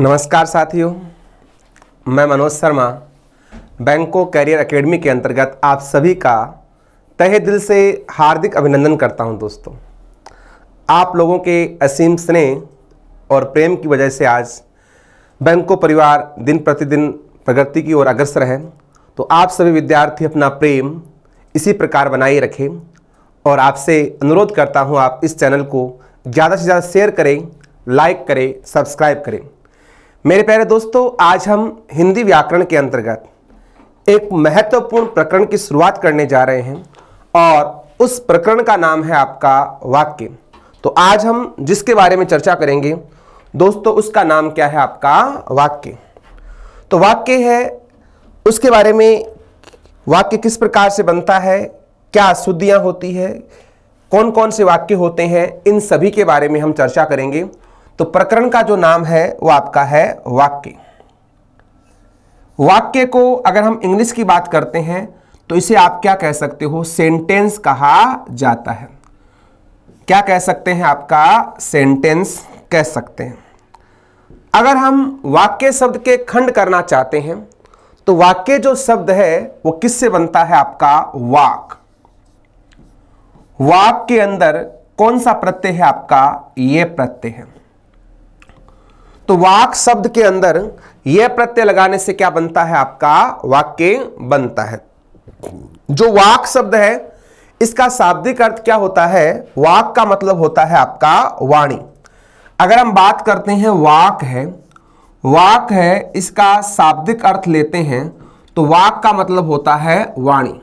नमस्कार साथियों मैं मनोज शर्मा बैंको कैरियर एकेडमी के अंतर्गत आप सभी का तहे दिल से हार्दिक अभिनंदन करता हूं दोस्तों आप लोगों के असीम स्नेह और प्रेम की वजह से आज बैंको परिवार दिन प्रतिदिन प्रगति की ओर अग्रसर है तो आप सभी विद्यार्थी अपना प्रेम इसी प्रकार बनाए रखें और आपसे अनुरोध करता हूं आप इस चैनल को ज़्यादा से ज़्यादा शेयर करें लाइक करें सब्सक्राइब करें मेरे प्यारे दोस्तों आज हम हिंदी व्याकरण के अंतर्गत एक महत्वपूर्ण प्रकरण की शुरुआत करने जा रहे हैं और उस प्रकरण का नाम है आपका वाक्य तो आज हम जिसके बारे में चर्चा करेंगे दोस्तों उसका नाम क्या है आपका वाक्य तो वाक्य है उसके बारे में वाक्य किस प्रकार से बनता है क्या शुद्धियाँ होती है कौन कौन से वाक्य होते हैं इन सभी के बारे में हम चर्चा करेंगे तो प्रकरण का जो नाम है वो आपका है वाक्य वाक्य को अगर हम इंग्लिश की बात करते हैं तो इसे आप क्या कह सकते हो सेंटेंस कहा जाता है क्या कह सकते हैं आपका सेंटेंस कह सकते हैं अगर हम वाक्य शब्द के खंड करना चाहते हैं तो वाक्य जो शब्द है वो किससे बनता है आपका वाक वाक के अंदर कौन सा प्रत्यय है आपका ये प्रत्यय है तो वाक शब्द के अंदर यह प्रत्यय लगाने से क्या बनता है आपका वाक्य बनता है जो वाक शब्द है इसका शाब्दिक अर्थ क्या होता है वाक का मतलब होता है आपका वाणी अगर हम बात करते हैं वाक है वाक है इसका शाब्दिक अर्थ लेते हैं तो वाक का मतलब होता है वाणी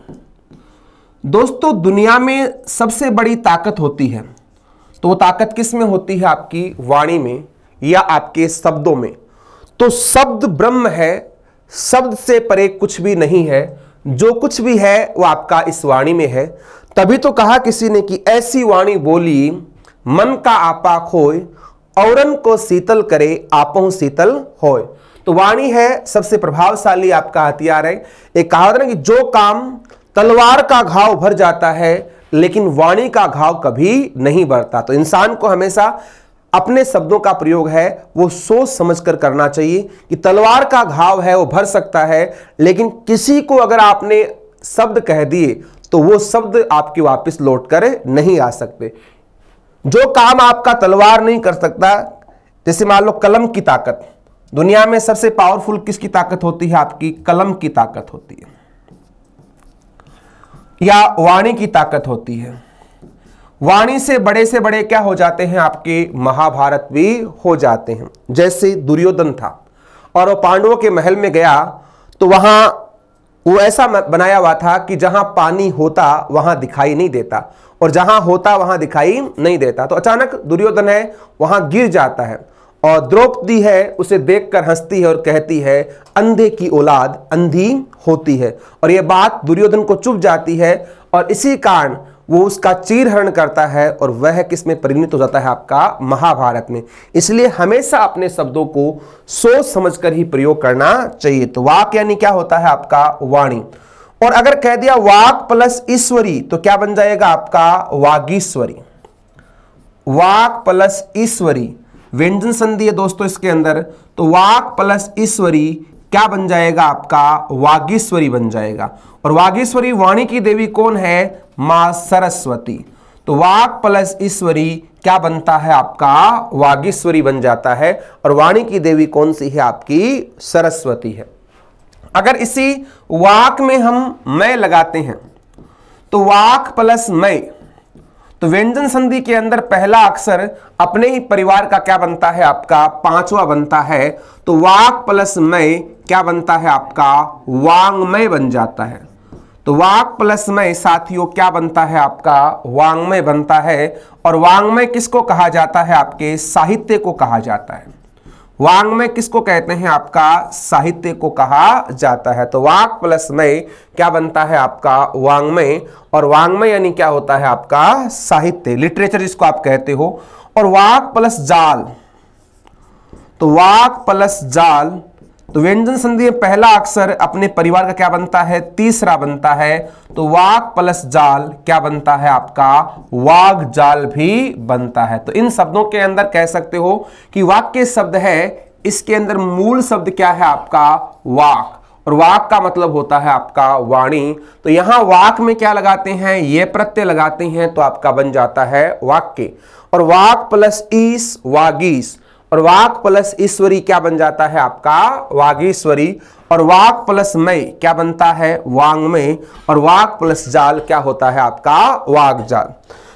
दोस्तों दुनिया में सबसे बड़ी ताकत होती है तो वो ताकत किस में होती है आपकी वाणी में या आपके शब्दों में तो शब्द ब्रह्म है शब्द से परे कुछ भी नहीं है जो कुछ भी है वो आपका इस वाणी में है तभी तो कहा किसी ने कि ऐसी वाणी बोली मन का आपा खोए औरन को शीतल करे आपों शीतल होए तो वाणी है सबसे प्रभावशाली आपका हथियार है एक कहावत ना कि जो काम तलवार का घाव भर जाता है लेकिन वाणी का घाव कभी नहीं भरता तो इंसान को हमेशा अपने शब्दों का प्रयोग है वो सोच समझकर करना चाहिए कि तलवार का घाव है वो भर सकता है लेकिन किसी को अगर आपने शब्द कह दिए तो वो शब्द आपके वापस लौट कर नहीं आ सकते जो काम आपका तलवार नहीं कर सकता जैसे मान लो कलम की ताकत दुनिया में सबसे पावरफुल किसकी ताकत होती है आपकी कलम की ताकत होती है या वाणी की ताकत होती है वाणी से बड़े से बड़े क्या हो जाते हैं आपके महाभारत भी हो जाते हैं जैसे दुर्योधन था और वो पांडवों के महल में गया तो वहां वो ऐसा बनाया हुआ था कि जहां पानी होता वहां दिखाई नहीं देता और जहां होता वहां दिखाई नहीं देता तो अचानक दुर्योधन है वहां गिर जाता है और द्रौपदी है उसे देखकर हंसती है और कहती है अंधे की औलाद अंधी होती है और यह बात दुर्योधन को चुप जाती है और इसी कारण वो उसका चीरहरण करता है और वह किस में परिणित हो जाता है आपका महाभारत में इसलिए हमेशा अपने शब्दों को सोच समझकर ही प्रयोग करना चाहिए तो वाक यानी क्या होता है आपका वाणी और अगर कह दिया वाक प्लस ईश्वरी तो क्या बन जाएगा आपका वागीश्वरी वाक प्लस ईश्वरी व्यंजन संधि है दोस्तों इसके अंदर तो वाक प्लस ईश्वरी क्या बन जाएगा आपका वागीश्वरी बन जाएगा और वागीश्वरी वाणी की देवी कौन है मां सरस्वती तो वाक प्लस ईश्वरी क्या बनता है आपका वागीश्वरी बन जाता है और वाणी की देवी कौन सी है आपकी सरस्वती है अगर इसी वाक में हम मैं लगाते हैं तो वाक प्लस मैं तो व्यंजन संधि के अंदर पहला अक्षर अपने ही परिवार का क्या बनता है आपका पांचवा बनता है तो वाक प्लस मय क्या बनता है आपका वांगमय बन जाता है तो वाक प्लस मय साथियों क्या बनता है आपका वांग्मय बनता है और वांगमय किसको कहा जाता है आपके साहित्य को कहा जाता है वांग्मय किसको कहते हैं आपका साहित्य को कहा जाता है तो वाक प्लस मय क्या बनता है आपका वांग्मय और वांग्मय यानी क्या होता है आपका साहित्य लिटरेचर जिसको आप कहते हो और वाक प्लस जाल तो वाक प्लस जाल तो व्यंजन संधि में पहला अक्षर अपने परिवार का क्या बनता है तीसरा बनता है तो वाक प्लस जाल क्या बनता है आपका वाग जाल भी बनता है तो इन शब्दों के अंदर कह सकते हो कि वाक्य शब्द है इसके अंदर मूल शब्द क्या है आपका वाक और वाक का मतलब होता है आपका वाणी तो यहां वाक में क्या लगाते हैं ये प्रत्यय लगाते हैं तो आपका बन जाता है वाक्य और वाक प्लस ईस वागीस और वाक प्लस ईश्वरी क्या बन जाता है आपका वागीश्वरी और वाक प्लस मय क्या बनता है में और वाक प्लस जाल क्या होता है आपका वाग जाल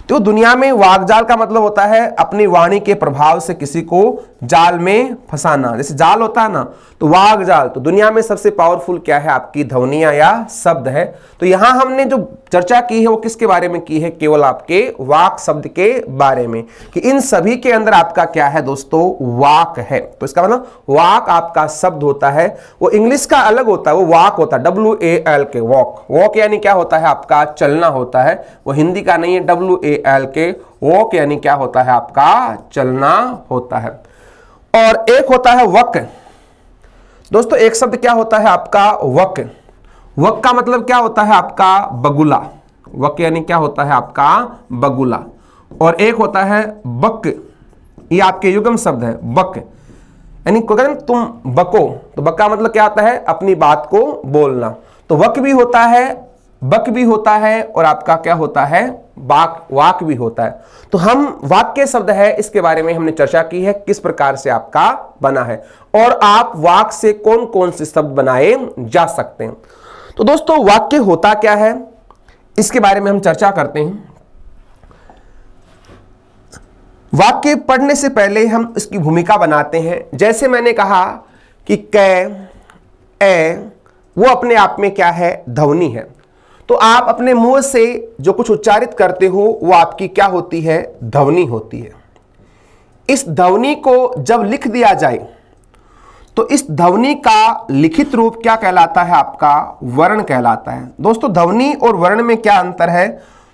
तो दुनिया में वागजाल का मतलब होता है अपनी वाणी के प्रभाव से किसी को जाल में फंसाना जैसे जाल होता है ना तो जाल तो दुनिया में सबसे पावरफुल क्या है आपकी ध्वनिया या शब्द है तो यहां हमने जो चर्चा की है वो किसके बारे में की है केवल आपके वाक शब्द के बारे में कि इन सभी के अंदर आपका क्या है दोस्तों वाक है तो इसका मतलब वाक आपका शब्द होता है वो इंग्लिश का अलग होता है वो वाक होता है W A L K walk walk यानी क्या होता है आपका चलना होता है वो हिंदी का नहीं है W A L K walk यानी क्या होता है आपका चलना होता है और एक होता है वक दोस्तों एक शब्द क्या होता है आपका वक वक का मतलब क्या होता है आपका बगुला वक यानी क्या होता है आपका बगुला और एक होता है बक ये आपके युगम शब्द है बक यानी कहते तुम बको तो बक का मतलब क्या होता है अपनी बात को बोलना तो वक भी होता है बक भी होता है और आपका क्या होता है वाक वाक भी होता है तो हम वाक्य शब्द है इसके बारे में हमने चर्चा की है किस प्रकार से आपका बना है और आप वाक से कौन कौन से शब्द बनाए जा सकते हैं तो दोस्तों वाक्य होता क्या है इसके बारे में हम चर्चा करते हैं वाक्य पढ़ने से पहले हम इसकी भूमिका बनाते हैं जैसे मैंने कहा कि कै ए वो अपने आप में क्या है ध्वनि है तो आप अपने मुंह से जो कुछ उच्चारित करते हो वो आपकी क्या होती है ध्वनि होती है इस ध्वनि को जब लिख दिया जाए तो इस ध्वनि का लिखित रूप क्या कहलाता है आपका वर्ण कहलाता है दोस्तों ध्वनि और वर्ण में क्या अंतर है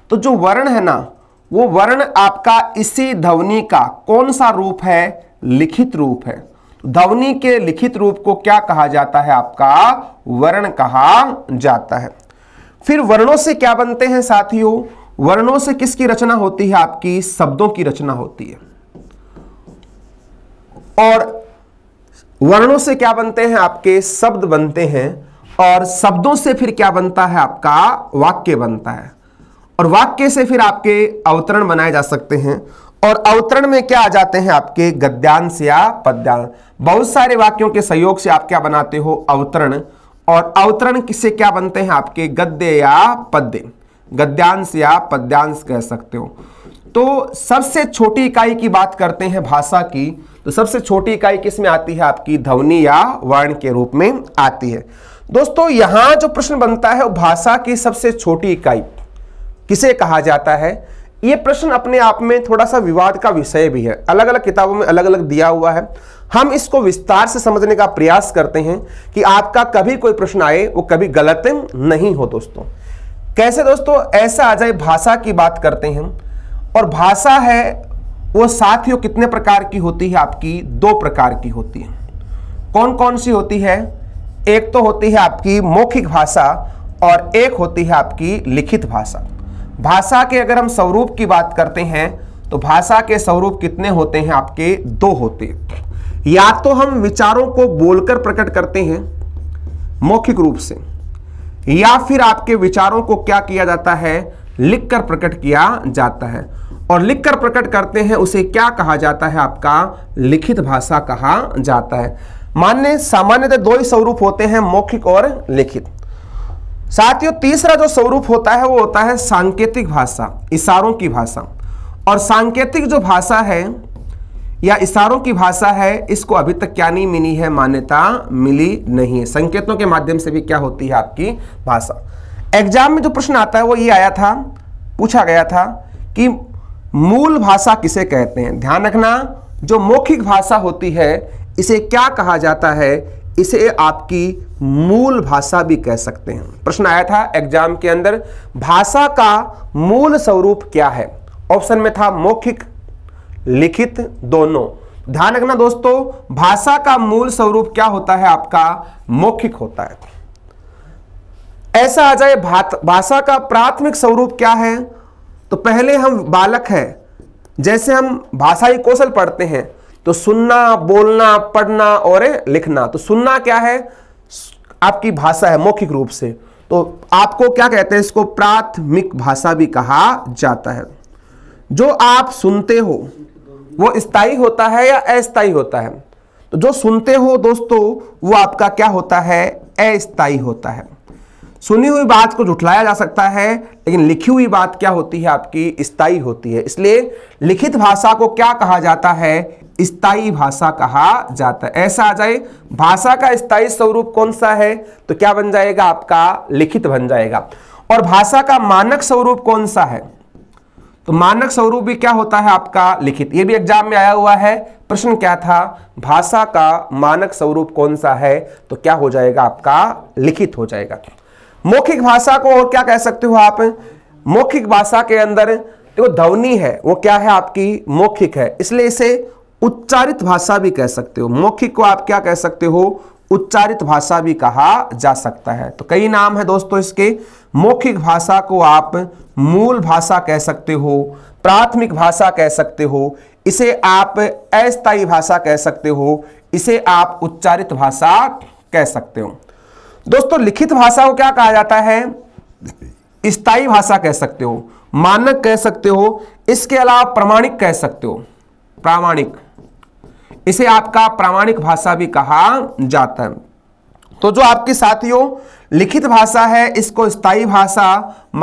तो जो वर्ण है ना वो वर्ण आपका इसी ध्वनि का कौन सा रूप है लिखित रूप है ध्वनि के लिखित रूप को क्या कहा जाता है आपका वर्ण कहा जाता है फिर वर्णों से क्या बनते हैं साथियों वर्णों से किसकी रचना होती है आपकी शब्दों की रचना होती है और वर्णों से क्या बनते हैं आपके शब्द बनते हैं और शब्दों से फिर क्या बनता है आपका वाक्य बनता है और वाक्य से फिर आपके अवतरण बनाए जा सकते हैं और अवतरण में क्या आ जाते हैं आपके गद्यांश या पद्यांश बहुत सारे वाक्यों के सहयोग से आप क्या बनाते हो अवतरण और अवतरण किससे क्या बनते हैं आपके गद्य या पद्य गद्यांश या पद्यांश कह सकते हो तो सबसे छोटी इकाई की बात करते हैं भाषा की तो सबसे छोटी इकाई किस में आती है आपकी ध्वनि या वर्ण के रूप में आती है दोस्तों यहां जो प्रश्न बनता है वो भाषा की सबसे छोटी इकाई किसे कहा जाता है ये प्रश्न अपने आप में थोड़ा सा विवाद का विषय भी है अलग अलग किताबों में अलग अलग दिया हुआ है हम इसको विस्तार से समझने का प्रयास करते हैं कि आपका कभी कोई प्रश्न आए वो कभी गलत नहीं हो दोस्तों कैसे दोस्तों ऐसा आ जाए भाषा की बात करते हैं और भाषा है वो साथियों कितने प्रकार की होती है आपकी दो प्रकार की होती है कौन कौन सी होती है एक तो होती है आपकी मौखिक भाषा और एक होती है आपकी लिखित भाषा भाषा के अगर हम स्वरूप की बात करते हैं तो भाषा के स्वरूप कितने होते हैं आपके दो होते हैं या तो हम विचारों को बोलकर प्रकट करते हैं मौखिक रूप से या फिर आपके विचारों को क्या किया जाता है लिखकर प्रकट किया जाता है और लिखकर प्रकट करते हैं उसे क्या कहा जाता है आपका लिखित भाषा कहा जाता है मान्य सामान्यतः दो ही स्वरूप होते हैं मौखिक और लिखित साथियों तीसरा जो स्वरूप होता है वो होता है सांकेतिक भाषा इशारों की भाषा और सांकेतिक जो भाषा है या इशारों की भाषा है इसको अभी तक क्या नहीं मिली है मान्यता मिली नहीं है संकेतों के माध्यम से भी क्या होती है आपकी भाषा एग्जाम में जो प्रश्न आता है वो ये आया था पूछा गया था कि मूल भाषा किसे कहते हैं ध्यान रखना जो मौखिक भाषा होती है इसे क्या कहा जाता है इसे आपकी मूल भाषा भी कह सकते हैं प्रश्न आया था एग्जाम के अंदर भाषा का मूल स्वरूप क्या है ऑप्शन में था मौखिक लिखित दोनों ध्यान रखना दोस्तों भाषा का मूल स्वरूप क्या होता है आपका मौखिक होता है ऐसा आ जाए भाषा का प्राथमिक स्वरूप क्या है तो पहले हम बालक है जैसे हम भाषाई कौशल पढ़ते हैं तो सुनना बोलना पढ़ना और लिखना तो सुनना क्या है आपकी भाषा है मौखिक रूप से तो आपको क्या कहते हैं इसको प्राथमिक भाषा भी कहा जाता है जो आप सुनते हो वो स्थायी होता है या अस्थायी होता है तो जो सुनते हो दोस्तों वो आपका क्या होता है अस्थायी होता है सुनी हुई बात को झुठलाया जा सकता है लेकिन लिखी हुई बात क्या होती है आपकी स्थायी होती है इसलिए लिखित भाषा को क्या कहा जाता है स्थाई भाषा कहा जाता है ऐसा आ जाए भाषा का स्थाई स्वरूप कौन सा है तो क्या बन जाएगा आपका लिखित बन जाएगा और भाषा का मानक स्वरूप कौन सा है तो मानक स्वरूप भी क्या होता है आपका लिखित ये भी एग्जाम में आया हुआ है प्रश्न क्या था भाषा का मानक स्वरूप कौन सा है तो क्या हो जाएगा आपका लिखित हो जाएगा मौखिक भाषा को और क्या कह सकते हो आप मौखिक भाषा के अंदर देखो ध्वनि है वो क्या है आपकी मौखिक है इसलिए इसे उच्चारित भाषा भी कह सकते हो मौखिक को आप क्या कह सकते हो उच्चारित भाषा भी कहा जा सकता है तो कई नाम है दोस्तों इसके मौखिक भाषा को आप मूल भाषा कह सकते हो प्राथमिक भाषा कह सकते हो इसे आप अस्थायी भाषा कह सकते हो इसे आप उच्चारित भाषा कह सकते हो दोस्तों लिखित भाषा को क्या कहा जाता है स्थायी भाषा कह सकते हो मानक कह सकते हो इसके अलावा प्रमाणिक कह सकते हो प्रामाणिक इसे आपका प्रामाणिक भाषा भी कहा जाता है तो जो आपके साथियों लिखित भाषा है इसको स्थायी भाषा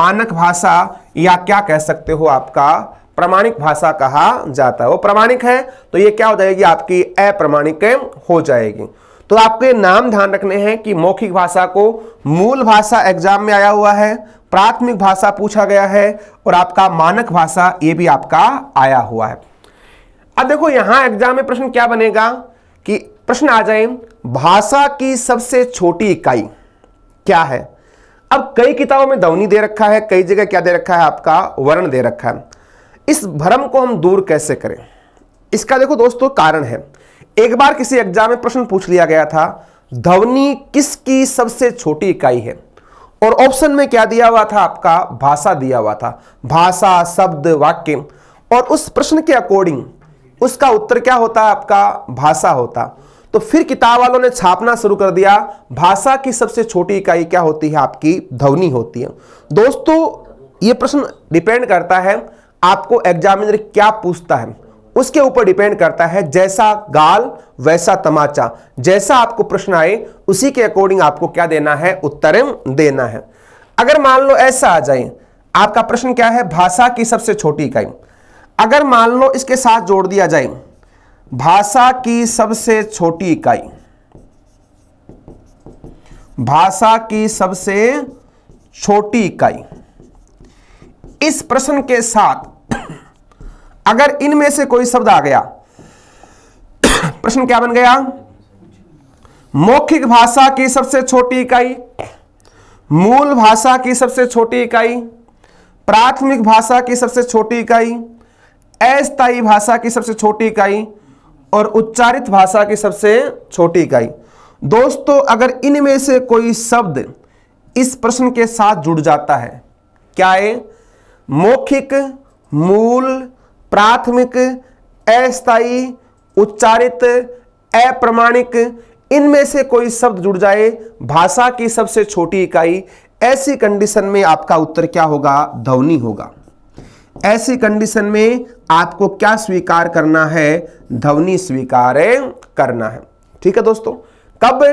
मानक भाषा या क्या कह सकते हो आपका प्रामाणिक भाषा कहा जाता है वो प्रामाणिक है तो ये क्या हो जाएगी आपकी अप्रामाणिक हो जाएगी तो आपके नाम ध्यान रखने हैं कि मौखिक भाषा को मूल भाषा एग्जाम में आया हुआ है प्राथमिक भाषा पूछा गया है और आपका मानक भाषा ये भी आपका आया हुआ है अब देखो यहां एग्जाम में प्रश्न क्या बनेगा कि प्रश्न आ जाए भाषा की सबसे छोटी इकाई क्या है अब कई किताबों में ध्वनि दे रखा है कई जगह क्या दे रखा है आपका वर्ण दे रखा है इस भ्रम को हम दूर कैसे करें इसका देखो दोस्तों कारण है एक बार किसी एग्जाम में प्रश्न पूछ लिया गया था ध्वनि किसकी सबसे छोटी इकाई है और ऑप्शन में क्या दिया हुआ था आपका भाषा दिया हुआ था भाषा शब्द वाक्य और उस प्रश्न के अकॉर्डिंग उसका उत्तर क्या होता है आपका भाषा होता तो फिर किताब वालों ने छापना शुरू कर दिया भाषा की सबसे छोटी इकाई क्या होती है आपकी ध्वनि होती है दोस्तों ये प्रश्न डिपेंड करता है आपको एग्जामिनर क्या पूछता है उसके ऊपर डिपेंड करता है जैसा गाल वैसा तमाचा जैसा आपको प्रश्न आए उसी के अकॉर्डिंग आपको क्या देना है उत्तर देना है अगर मान लो ऐसा आ जाए आपका प्रश्न क्या है भाषा की सबसे छोटी इकाई अगर मान लो इसके साथ जोड़ दिया जाए भाषा की सबसे छोटी इकाई भाषा की सबसे छोटी इकाई इस प्रश्न के साथ अगर इनमें से कोई शब्द आ गया प्रश्न क्या बन गया मौखिक भाषा की सबसे छोटी इकाई मूल भाषा की सबसे छोटी इकाई प्राथमिक भाषा की सबसे छोटी इकाई अस्थायी भाषा की सबसे छोटी इकाई और उच्चारित भाषा की सबसे छोटी इकाई दोस्तों अगर इनमें से कोई शब्द इस प्रश्न के साथ जुड़ जाता है क्या है मौखिक मूल प्राथमिक अस्थायी उच्चारित अप्रमाणिक इनमें से कोई शब्द जुड़ जाए भाषा की सबसे छोटी इकाई ऐसी कंडीशन में आपका उत्तर क्या होगा ध्वनि होगा ऐसी कंडीशन में आपको क्या स्वीकार करना है ध्वनि स्वीकार करना है ठीक है दोस्तों कब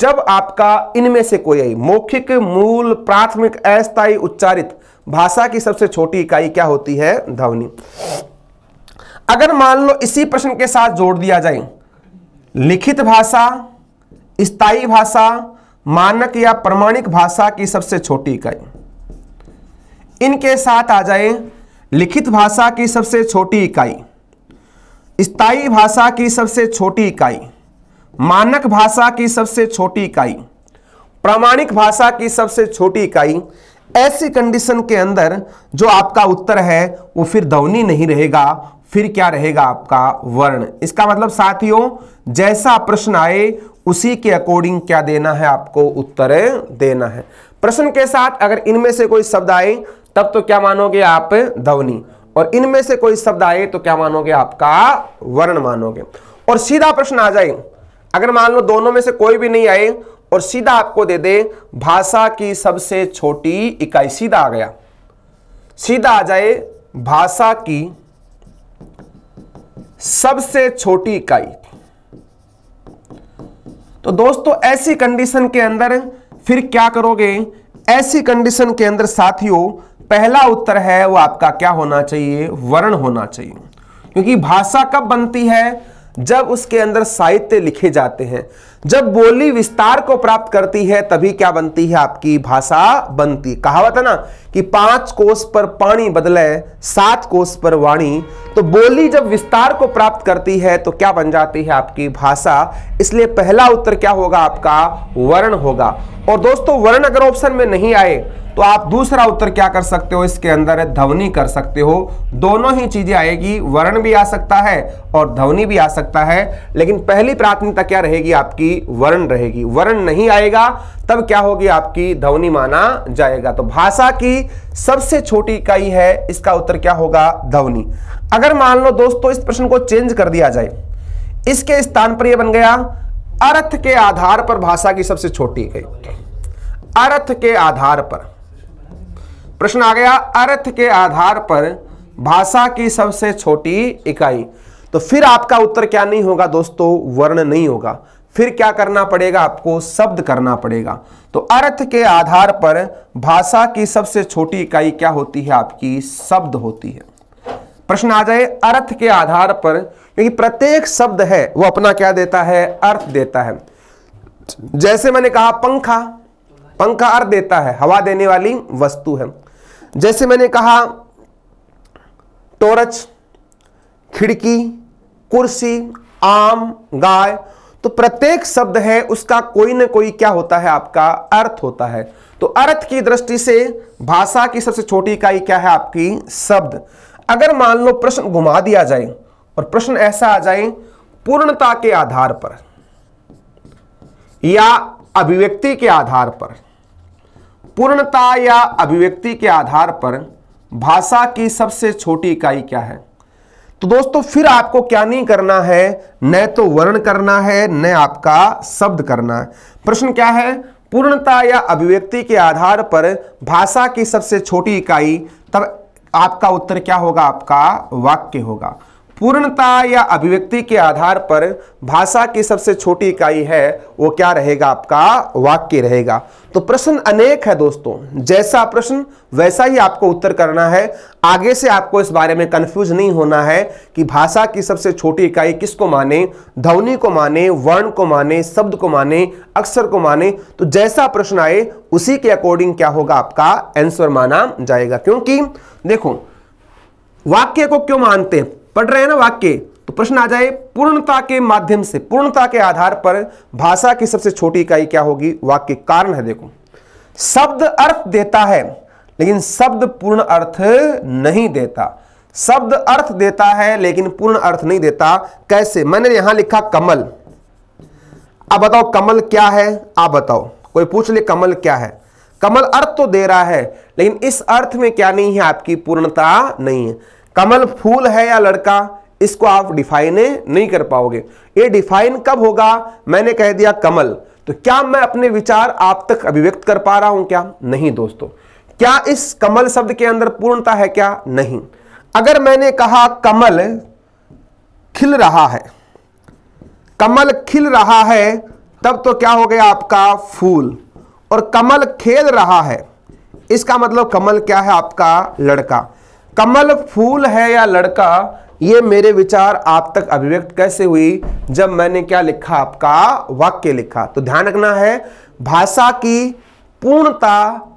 जब आपका इनमें से कोई मौखिक मूल प्राथमिक अस्थायी उच्चारित भाषा की सबसे छोटी इकाई क्या होती है ध्वनि अगर मान लो इसी प्रश्न के साथ जोड़ दिया जाए लिखित भाषा स्थायी भाषा मानक या प्रमाणिक भाषा की सबसे छोटी इकाई इनके साथ आ जाए लिखित भाषा की सबसे छोटी इकाई स्थाई भाषा की सबसे छोटी इकाई मानक भाषा की सबसे छोटी इकाई प्रामाणिक भाषा की सबसे छोटी इकाई ऐसी कंडीशन के अंदर जो आपका उत्तर है वो फिर ध्वनि नहीं रहेगा फिर क्या रहेगा आपका वर्ण इसका मतलब साथियों जैसा प्रश्न आए उसी के अकॉर्डिंग क्या देना है आपको उत्तर देना है प्रश्न के साथ अगर इनमें से कोई शब्द आए तब तो क्या मानोगे आप ध्वनि और इनमें से कोई शब्द आए तो क्या मानोगे आपका वर्ण मानोगे और सीधा प्रश्न आ जाए अगर मान लो दोनों में से कोई भी नहीं आए और सीधा आपको दे दे भाषा की सबसे छोटी इकाई सीधा आ गया सीधा आ जाए भाषा की सबसे छोटी इकाई तो दोस्तों ऐसी कंडीशन के अंदर फिर क्या करोगे ऐसी कंडीशन के अंदर साथियों पहला उत्तर है वो आपका क्या होना चाहिए वर्ण होना चाहिए क्योंकि भाषा कब बनती है जब उसके अंदर साहित्य लिखे जाते हैं जब बोली विस्तार को प्राप्त करती है तभी क्या बनती है आपकी भाषा बनती कहावत है ना कि पांच कोस पर पानी बदले सात कोस पर वाणी तो बोली जब विस्तार को प्राप्त करती है तो क्या बन जाती है आपकी भाषा इसलिए पहला उत्तर क्या होगा आपका वर्ण होगा और दोस्तों वर्ण अगर ऑप्शन में नहीं आए तो आप दूसरा उत्तर क्या कर सकते हो इसके अंदर ध्वनि कर सकते हो दोनों ही चीजें आएगी वर्ण भी आ सकता है और ध्वनि भी आ सकता है लेकिन पहली प्राथमिकता क्या रहेगी आपकी वर्ण रहेगी वर्ण नहीं आएगा तब क्या होगी आपकी ध्वनि माना जाएगा तो भाषा की सबसे छोटी इकाई है इसका उत्तर क्या होगा ध्वनि अगर मान लो दोस्तों इस प्रश्न को चेंज कर दिया जाए इसके स्थान पर यह बन गया अर्थ के आधार पर भाषा की सबसे छोटी इकाई अर्थ के आधार पर प्रश्न आ गया अर्थ के आधार पर भाषा की सबसे छोटी इकाई तो फिर आपका उत्तर क्या नहीं होगा दोस्तों वर्ण नहीं होगा फिर क्या करना पड़ेगा आपको शब्द करना पड़ेगा तो अर्थ के आधार पर भाषा की सबसे छोटी इकाई क्या होती है आपकी शब्द होती है प्रश्न आ जाए अर्थ के आधार पर क्योंकि प्रत्येक शब्द है वो अपना क्या देता है अर्थ देता है जैसे मैंने कहा पंखा पंखा अर्थ देता है हवा देने वाली वस्तु है जैसे मैंने कहा टोरच खिड़की कुर्सी आम गाय तो प्रत्येक शब्द है उसका कोई ना कोई क्या होता है आपका अर्थ होता है तो अर्थ की दृष्टि से भाषा की सबसे छोटी इकाई क्या है आपकी शब्द अगर मान लो प्रश्न घुमा दिया जाए और प्रश्न ऐसा आ जाए पूर्णता के आधार पर या अभिव्यक्ति के आधार पर पूर्णता या अभिव्यक्ति के आधार पर भाषा की सबसे छोटी इकाई क्या है तो दोस्तों फिर आपको क्या नहीं करना है न तो वर्ण करना है न आपका शब्द करना है प्रश्न क्या है पूर्णता या अभिव्यक्ति के आधार पर भाषा की सबसे छोटी इकाई तब आपका उत्तर क्या होगा आपका वाक्य होगा पूर्णता या अभिव्यक्ति के आधार पर भाषा की सबसे छोटी इकाई है वो क्या रहेगा आपका वाक्य रहेगा तो प्रश्न अनेक है दोस्तों जैसा प्रश्न वैसा ही आपको उत्तर करना है आगे से आपको इस बारे में कंफ्यूज नहीं होना है कि भाषा की सबसे छोटी इकाई किसको माने ध्वनि को माने वर्ण को माने शब्द को माने अक्षर को माने तो जैसा प्रश्न आए उसी के अकॉर्डिंग क्या होगा आपका आंसर माना जाएगा क्योंकि देखो वाक्य को क्यों मानते हैं पढ़ रहे हैं ना वाक्य तो प्रश्न आ जाए पूर्णता के माध्यम से पूर्णता के आधार पर भाषा की सबसे छोटी इकाई क्या होगी वाक्य कारण है देखो शब्द अर्थ देता है लेकिन शब्द पूर्ण अर्थ नहीं देता शब्द अर्थ देता है लेकिन पूर्ण अर्थ नहीं देता कैसे मैंने यहां लिखा कमल अब बताओ कमल क्या है आप बताओ कोई पूछ ले कमल क्या है कमल अर्थ तो दे रहा है लेकिन इस अर्थ में क्या नहीं है आपकी पूर्णता नहीं है कमल फूल है या लड़का इसको आप डिफाइन नहीं कर पाओगे ये डिफाइन कब होगा मैंने कह दिया कमल तो क्या मैं अपने विचार आप तक अभिव्यक्त कर पा रहा हूं क्या नहीं दोस्तों क्या इस कमल शब्द के अंदर पूर्णता है क्या नहीं अगर मैंने कहा कमल खिल रहा है कमल खिल रहा है तब तो क्या हो गया आपका फूल और कमल खेल रहा है इसका मतलब कमल क्या है आपका लड़का कमल फूल है या लड़का ये मेरे विचार आप तक अभिव्यक्त कैसे हुई जब मैंने क्या लिखा आपका वाक्य लिखा तो ध्यान रखना है भाषा की पूर्णता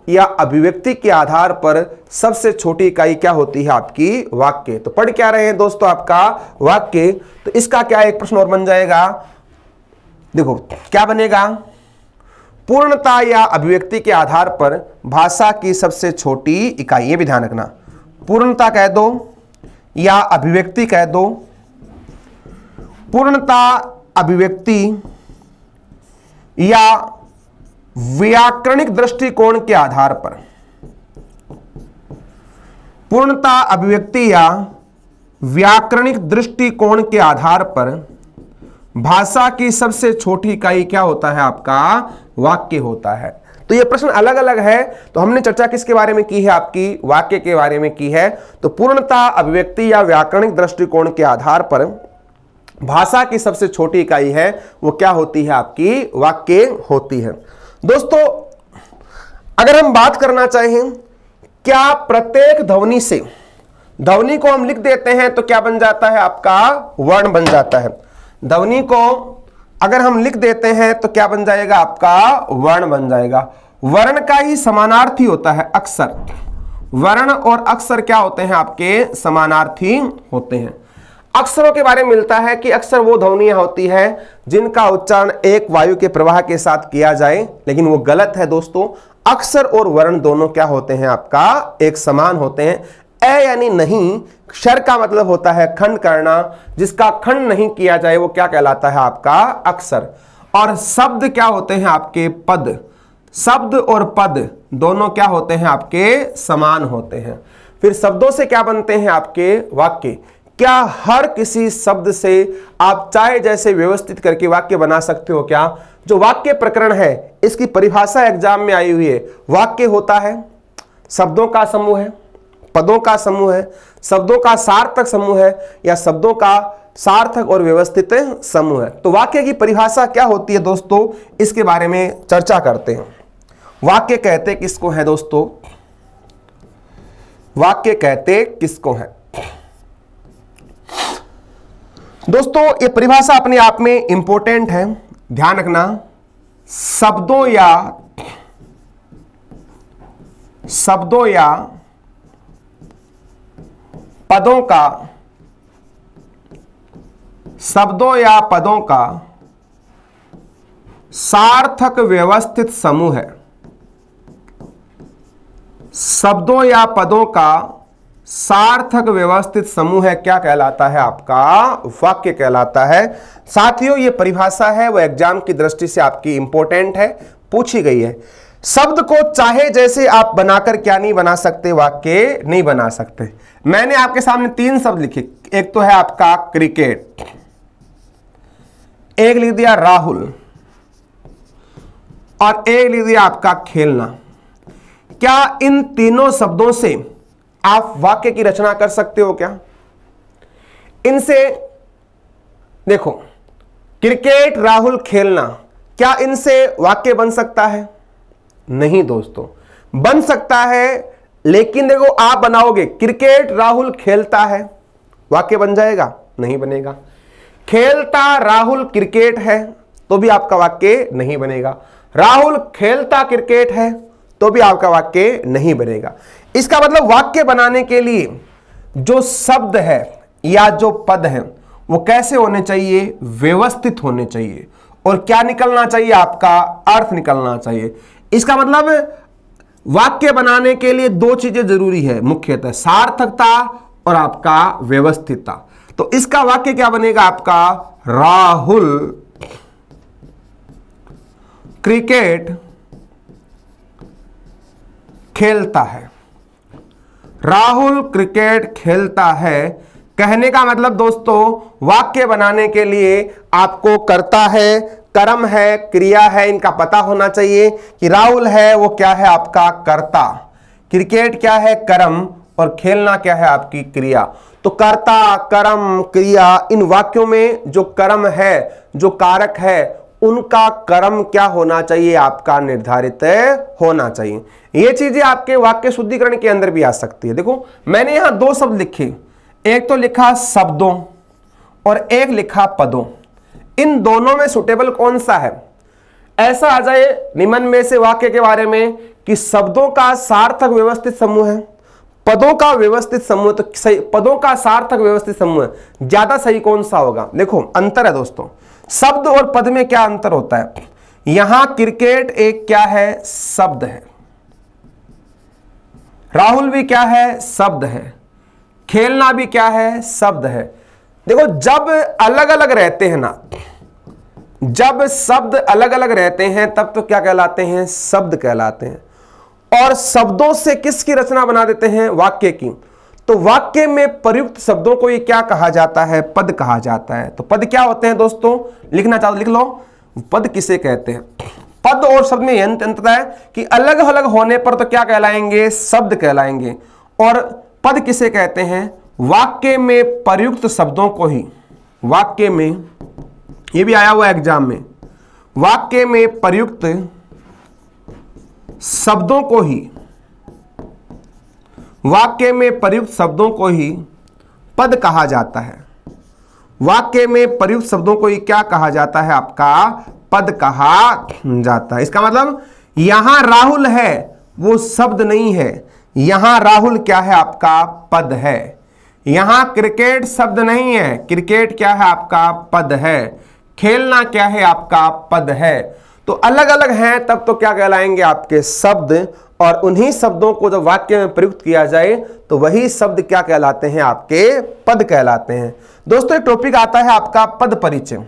या अभिव्यक्ति के आधार पर सबसे छोटी इकाई क्या होती है आपकी वाक्य तो पढ़ क्या रहे हैं दोस्तों आपका वाक्य तो इसका क्या एक प्रश्न और बन जाएगा देखो क्या बनेगा पूर्णता या अभिव्यक्ति के आधार पर भाषा की सबसे छोटी इकाई ये भी ध्यान रखना पूर्णता कह दो या अभिव्यक्ति कह दो पूर्णता अभिव्यक्ति या व्याकरणिक दृष्टिकोण के आधार पर पूर्णता अभिव्यक्ति या व्याकरणिक दृष्टिकोण के आधार पर भाषा की सबसे छोटी इकाई क्या होता है आपका वाक्य होता है तो ये प्रश्न अलग अलग है तो हमने चर्चा किसके बारे में की है आपकी वाक्य के बारे में की है तो पूर्णता अभिव्यक्ति या व्याकरणिक दृष्टिकोण के आधार पर भाषा की सबसे छोटी इकाई है वो क्या होती है आपकी वाक्य होती है दोस्तों अगर हम बात करना चाहें क्या प्रत्येक ध्वनि से ध्वनि को हम लिख देते हैं तो क्या बन जाता है आपका वर्ण बन जाता है ध्वनि को अगर हम लिख देते हैं तो क्या बन जाएगा आपका वर्ण बन जाएगा वर्ण का ही समानार्थी होता है अक्सर वर्ण और अक्षर क्या होते हैं आपके समानार्थी होते हैं अक्षरों के बारे में मिलता है कि अक्सर वो ध्वनियां होती है जिनका उच्चारण एक वायु के प्रवाह के साथ किया जाए लेकिन वो गलत है दोस्तों अक्षर और वर्ण दोनों क्या होते हैं आपका एक समान होते हैं ए यानी नहीं क्षर का मतलब होता है खंड करना जिसका खंड नहीं किया जाए वो क्या कहलाता है आपका अक्षर और शब्द क्या होते हैं आपके पद शब्द और पद दोनों क्या होते हैं आपके समान होते हैं फिर शब्दों से क्या बनते हैं आपके वाक्य क्या हर किसी शब्द से आप चाहे जैसे व्यवस्थित करके वाक्य बना सकते हो क्या जो वाक्य प्रकरण है इसकी परिभाषा एग्जाम में आई हुई है वाक्य होता है शब्दों का समूह है पदों का समूह है शब्दों का सार्थक समूह है या शब्दों का सार्थक और व्यवस्थित समूह है तो वाक्य की परिभाषा क्या होती है दोस्तों इसके बारे में चर्चा करते हैं वाक्य कहते किसको है दोस्तों वाक्य कहते किसको है दोस्तों ये परिभाषा अपने आप में इंपॉर्टेंट है ध्यान रखना शब्दों या शब्दों या पदों का शब्दों या पदों का सार्थक व्यवस्थित समूह है शब्दों या पदों का सार्थक व्यवस्थित समूह है क्या कहलाता है आपका वाक्य कहलाता है साथियों ये परिभाषा है वह एग्जाम की दृष्टि से आपकी इंपॉर्टेंट है पूछी गई है शब्द को चाहे जैसे आप बनाकर क्या नहीं बना सकते वाक्य नहीं बना सकते मैंने आपके सामने तीन शब्द लिखे एक तो है आपका क्रिकेट एक लिख दिया राहुल और एक लिख दिया आपका खेलना क्या इन तीनों शब्दों से आप वाक्य की रचना कर सकते हो क्या इनसे देखो क्रिकेट राहुल खेलना क्या इनसे वाक्य बन सकता है नहीं दोस्तों बन सकता है लेकिन देखो आप बनाओगे क्रिकेट राहुल खेलता है वाक्य बन जाएगा नहीं बनेगा खेलता राहुल क्रिकेट है तो भी आपका वाक्य नहीं बनेगा राहुल खेलता क्रिकेट है तो भी आपका वाक्य नहीं बनेगा इसका मतलब वाक्य बनाने के लिए जो शब्द है या जो पद है वो कैसे होने चाहिए व्यवस्थित होने चाहिए और क्या निकलना चाहिए आपका अर्थ निकलना चाहिए इसका मतलब वाक्य बनाने के लिए दो चीजें जरूरी है मुख्यतः सार्थकता और आपका व्यवस्थितता तो इसका वाक्य क्या बनेगा आपका राहुल क्रिकेट खेलता है राहुल क्रिकेट खेलता है कहने का मतलब दोस्तों वाक्य बनाने के लिए आपको करता है कर्म है क्रिया है इनका पता होना चाहिए कि राहुल है वो क्या है आपका कर्ता क्रिकेट क्या है कर्म और खेलना क्या है आपकी क्रिया तो कर्ता कर्म क्रिया इन वाक्यों में जो कर्म है जो कारक है उनका कर्म क्या होना चाहिए आपका निर्धारित होना चाहिए ये चीजें आपके वाक्य शुद्धिकरण के अंदर भी आ सकती है देखो मैंने यहां दो शब्द लिखे एक तो लिखा शब्दों और एक लिखा पदों इन दोनों में सुटेबल कौन सा है ऐसा आ जाए निमन में से वाक्य के बारे में कि शब्दों का सार्थक व्यवस्थित समूह है पदों का व्यवस्थित समूह तो सही पदों का सार्थक व्यवस्थित समूह ज्यादा सही कौन सा होगा देखो अंतर है दोस्तों शब्द और पद में क्या अंतर होता है यहां क्रिकेट एक क्या है शब्द है राहुल भी क्या है शब्द है खेलना भी क्या है शब्द है देखो जब अलग अलग रहते हैं ना जब शब्द अलग अलग रहते हैं तब तो क्या कहलाते हैं शब्द कहलाते हैं और शब्दों से किसकी रचना बना देते हैं वाक्य की तो वाक्य में प्रयुक्त शब्दों को ये क्या कहा जाता है पद कहा जाता है तो पद क्या होते हैं दोस्तों लिखना चाहो लिख लो पद किसे कहते हैं पद और शब्द में यंत अंतता है कि अलग अलग होने पर तो क्या कहलाएंगे शब्द कहलाएंगे और पद किसे कहते हैं वाक्य में प्रयुक्त शब्दों को ही वाक्य में यह भी आया हुआ एग्जाम में वाक्य में प्रयुक्त शब्दों को ही वाक्य में प्रयुक्त शब्दों को ही पद कहा जाता है वाक्य में प्रयुक्त शब्दों को ही क्या कहा जाता है आपका पद कहा जाता है इसका मतलब यहां राहुल है वो शब्द नहीं है यहां राहुल क्या है आपका पद है यहां क्रिकेट शब्द नहीं है क्रिकेट क्या है आपका पद है खेलना क्या है आपका पद है तो अलग अलग हैं तब तो क्या कहलाएंगे आपके शब्द और उन्हीं शब्दों को जब वाक्य में प्रयुक्त किया जाए तो वही शब्द क्या कहलाते हैं आपके पद कहलाते हैं दोस्तों एक टॉपिक आता है आपका पद परिचय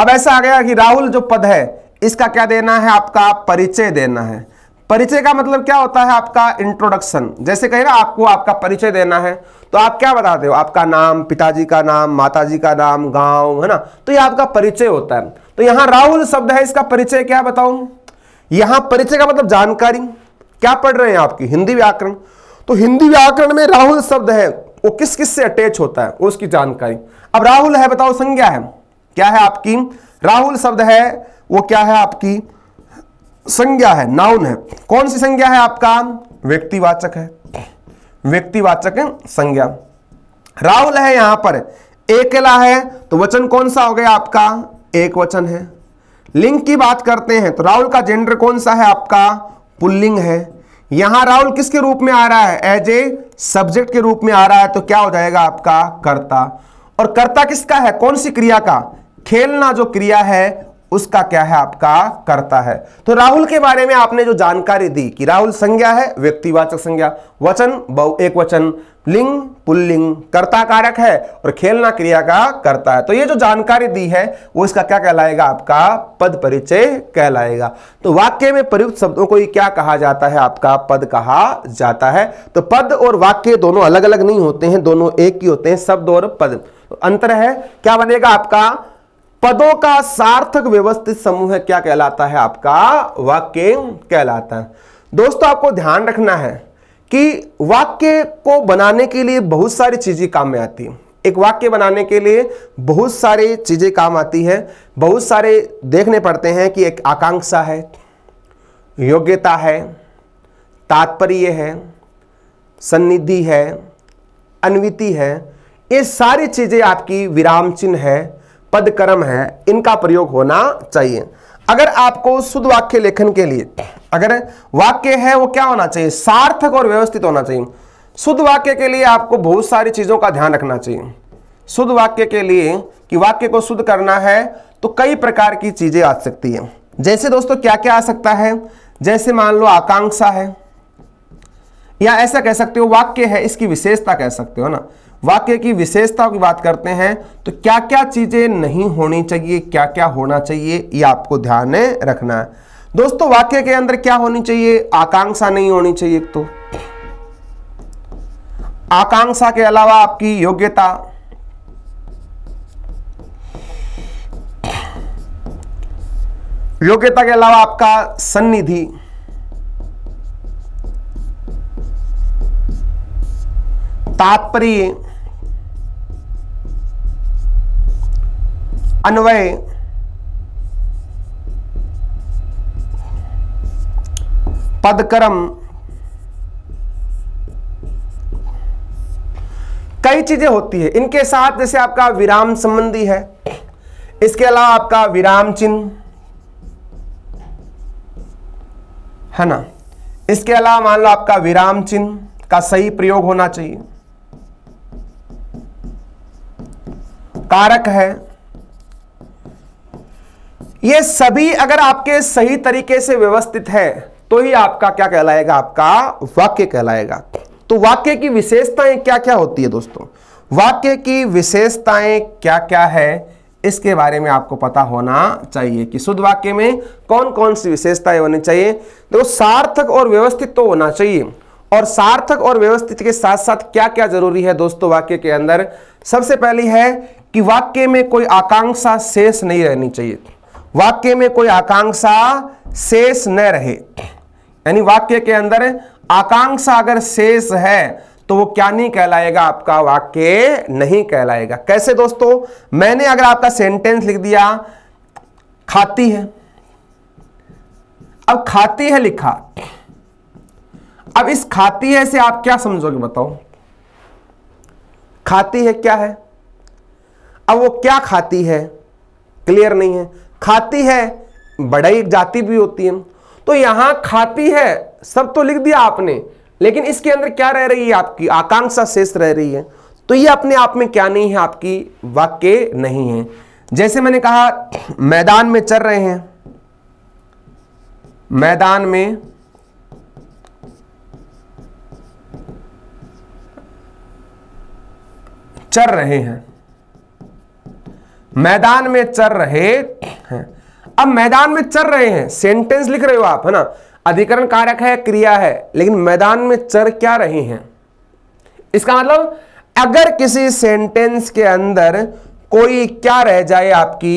अब ऐसा आ गया कि राहुल जो पद है इसका क्या देना है आपका परिचय देना है परिचय का मतलब क्या होता है आपका इंट्रोडक्शन जैसे कहेगा आपको आपका परिचय देना है तो आप क्या बताते हो आपका नाम पिताजी का नाम माताजी का नाम गांव है ना तो ये आपका परिचय होता है तो यहां राहुल शब्द है इसका परिचय क्या बताऊं यहां परिचय का मतलब जानकारी क्या पढ़ रहे हैं आपकी हिंदी व्याकरण तो हिंदी व्याकरण में राहुल शब्द है वो किस किस से अटैच होता है उसकी जानकारी अब राहुल है बताओ संज्ञा है क्या है आपकी राहुल शब्द है वो क्या है आपकी संज्ञा है नाउन है कौन सी संज्ञा है आपका व्यक्तिवाचक है व्यक्तिवाचक संज्ञा राहुल है यहां पर एकला है तो वचन कौन सा हो गया आपका एक वचन है लिंग की बात करते हैं तो राहुल का जेंडर कौन सा है आपका पुल्लिंग है यहां राहुल किसके रूप में आ रहा है एज ए सब्जेक्ट के रूप में आ रहा है तो क्या हो जाएगा आपका कर्ता और कर्ता किसका है कौन सी क्रिया का खेलना जो क्रिया है उसका क्या है आपका करता है तो राहुल के बारे में आपने जो जानकारी दी कि राहुल संज्ञा है व्यक्तिवाचक संज्ञा वचन बहु एक वचन लिंग पुल्लिंग कर्ता कारक है और खेलना क्रिया का करता है तो ये जो जानकारी दी है वो इसका क्या कहलाएगा आपका पद परिचय कहलाएगा तो वाक्य में प्रयुक्त शब्दों को क्या कहा जाता है आपका पद कहा जाता है तो पद और वाक्य दोनों अलग अलग नहीं होते हैं दोनों एक ही होते हैं शब्द और पद तो अंतर है क्या बनेगा आपका पदों का सार्थक व्यवस्थित समूह क्या कहलाता है आपका वाक्य कहलाता है दोस्तों आपको ध्यान रखना है कि वाक्य को बनाने के लिए बहुत सारी चीजें काम में आती है एक वाक्य बनाने के लिए बहुत सारे चीजें काम आती है बहुत सारे देखने पड़ते हैं कि एक आकांक्षा है योग्यता है तात्पर्य है सन्निधि है अनविति है ये सारी चीजें आपकी विराम चिन्ह है पद क्रम है इनका प्रयोग होना चाहिए अगर आपको शुद्ध वाक्य लेखन के लिए अगर वाक्य है वो क्या होना चाहिए सार्थक और व्यवस्थित होना चाहिए शुद्ध वाक्य के लिए आपको बहुत सारी चीज़ों का ध्यान रखना चाहिए शुद्ध वाक्य के लिए कि वाक्य को शुद्ध करना है तो कई प्रकार की चीज़ें आ सकती है जैसे दोस्तों क्या क्या आ सकता है जैसे मान लो आकांक्षा है या ऐसा कह सकते हो वाक्य है इसकी विशेषता कह सकते हो ना वाक्य की विशेषता की बात करते हैं तो क्या क्या चीज़ें नहीं होनी चाहिए क्या क्या होना चाहिए ये आपको ध्यान रखना है दोस्तों वाक्य के अंदर क्या होनी चाहिए आकांक्षा नहीं होनी चाहिए तो आकांक्षा के अलावा आपकी योग्यता योग्यता के अलावा आपका सन्निधि तात्पर्य अन्वय पदक्रम कई चीजें होती है इनके साथ जैसे आपका विराम संबंधी है इसके अलावा आपका विराम चिन्ह है ना इसके अलावा मान लो आपका विराम चिन्ह का सही प्रयोग होना चाहिए कारक है ये सभी अगर आपके सही तरीके से व्यवस्थित है तो ही आपका क्या कहलाएगा आपका वाक्य कहलाएगा तो वाक्य की विशेषताएं क्या क्या होती है दोस्तों वाक्य की विशेषताएं क्या क्या है इसके बारे में आपको पता होना चाहिए कि शुद्ध वाक्य में कौन कौन सी विशेषताएं होनी चाहिए देखो तो सार्थक और व्यवस्थित तो होना चाहिए और सार्थक और व्यवस्थित के साथ साथ क्या क्या जरूरी है दोस्तों वाक्य के अंदर सबसे पहली है कि वाक्य में कोई आकांक्षा शेष नहीं रहनी चाहिए वाक्य में कोई आकांक्षा शेष न रहे यानी वाक्य के अंदर आकांक्षा अगर शेष है तो वो क्या नहीं कहलाएगा आपका वाक्य नहीं कहलाएगा कैसे दोस्तों मैंने अगर आपका सेंटेंस लिख दिया खाती है अब खाती है लिखा अब इस खाती है से आप क्या समझोगे बताओ खाती है क्या है अब वो क्या खाती है क्लियर नहीं है खाती है बड़ा एक जाति भी होती है तो यहां खाती है सब तो लिख दिया आपने लेकिन इसके अंदर क्या रह रही है आपकी आकांक्षा शेष रह रही है तो ये अपने आप में क्या नहीं है आपकी वाक्य नहीं है जैसे मैंने कहा मैदान में चल रहे हैं मैदान में चल रहे हैं मैदान में चर रहे हैं अब मैदान में चर रहे हैं सेंटेंस लिख रहे हो आप है ना अधिकरण कारक है क्रिया है लेकिन मैदान में चर क्या रहे हैं इसका मतलब अगर किसी सेंटेंस के अंदर कोई क्या रह जाए आपकी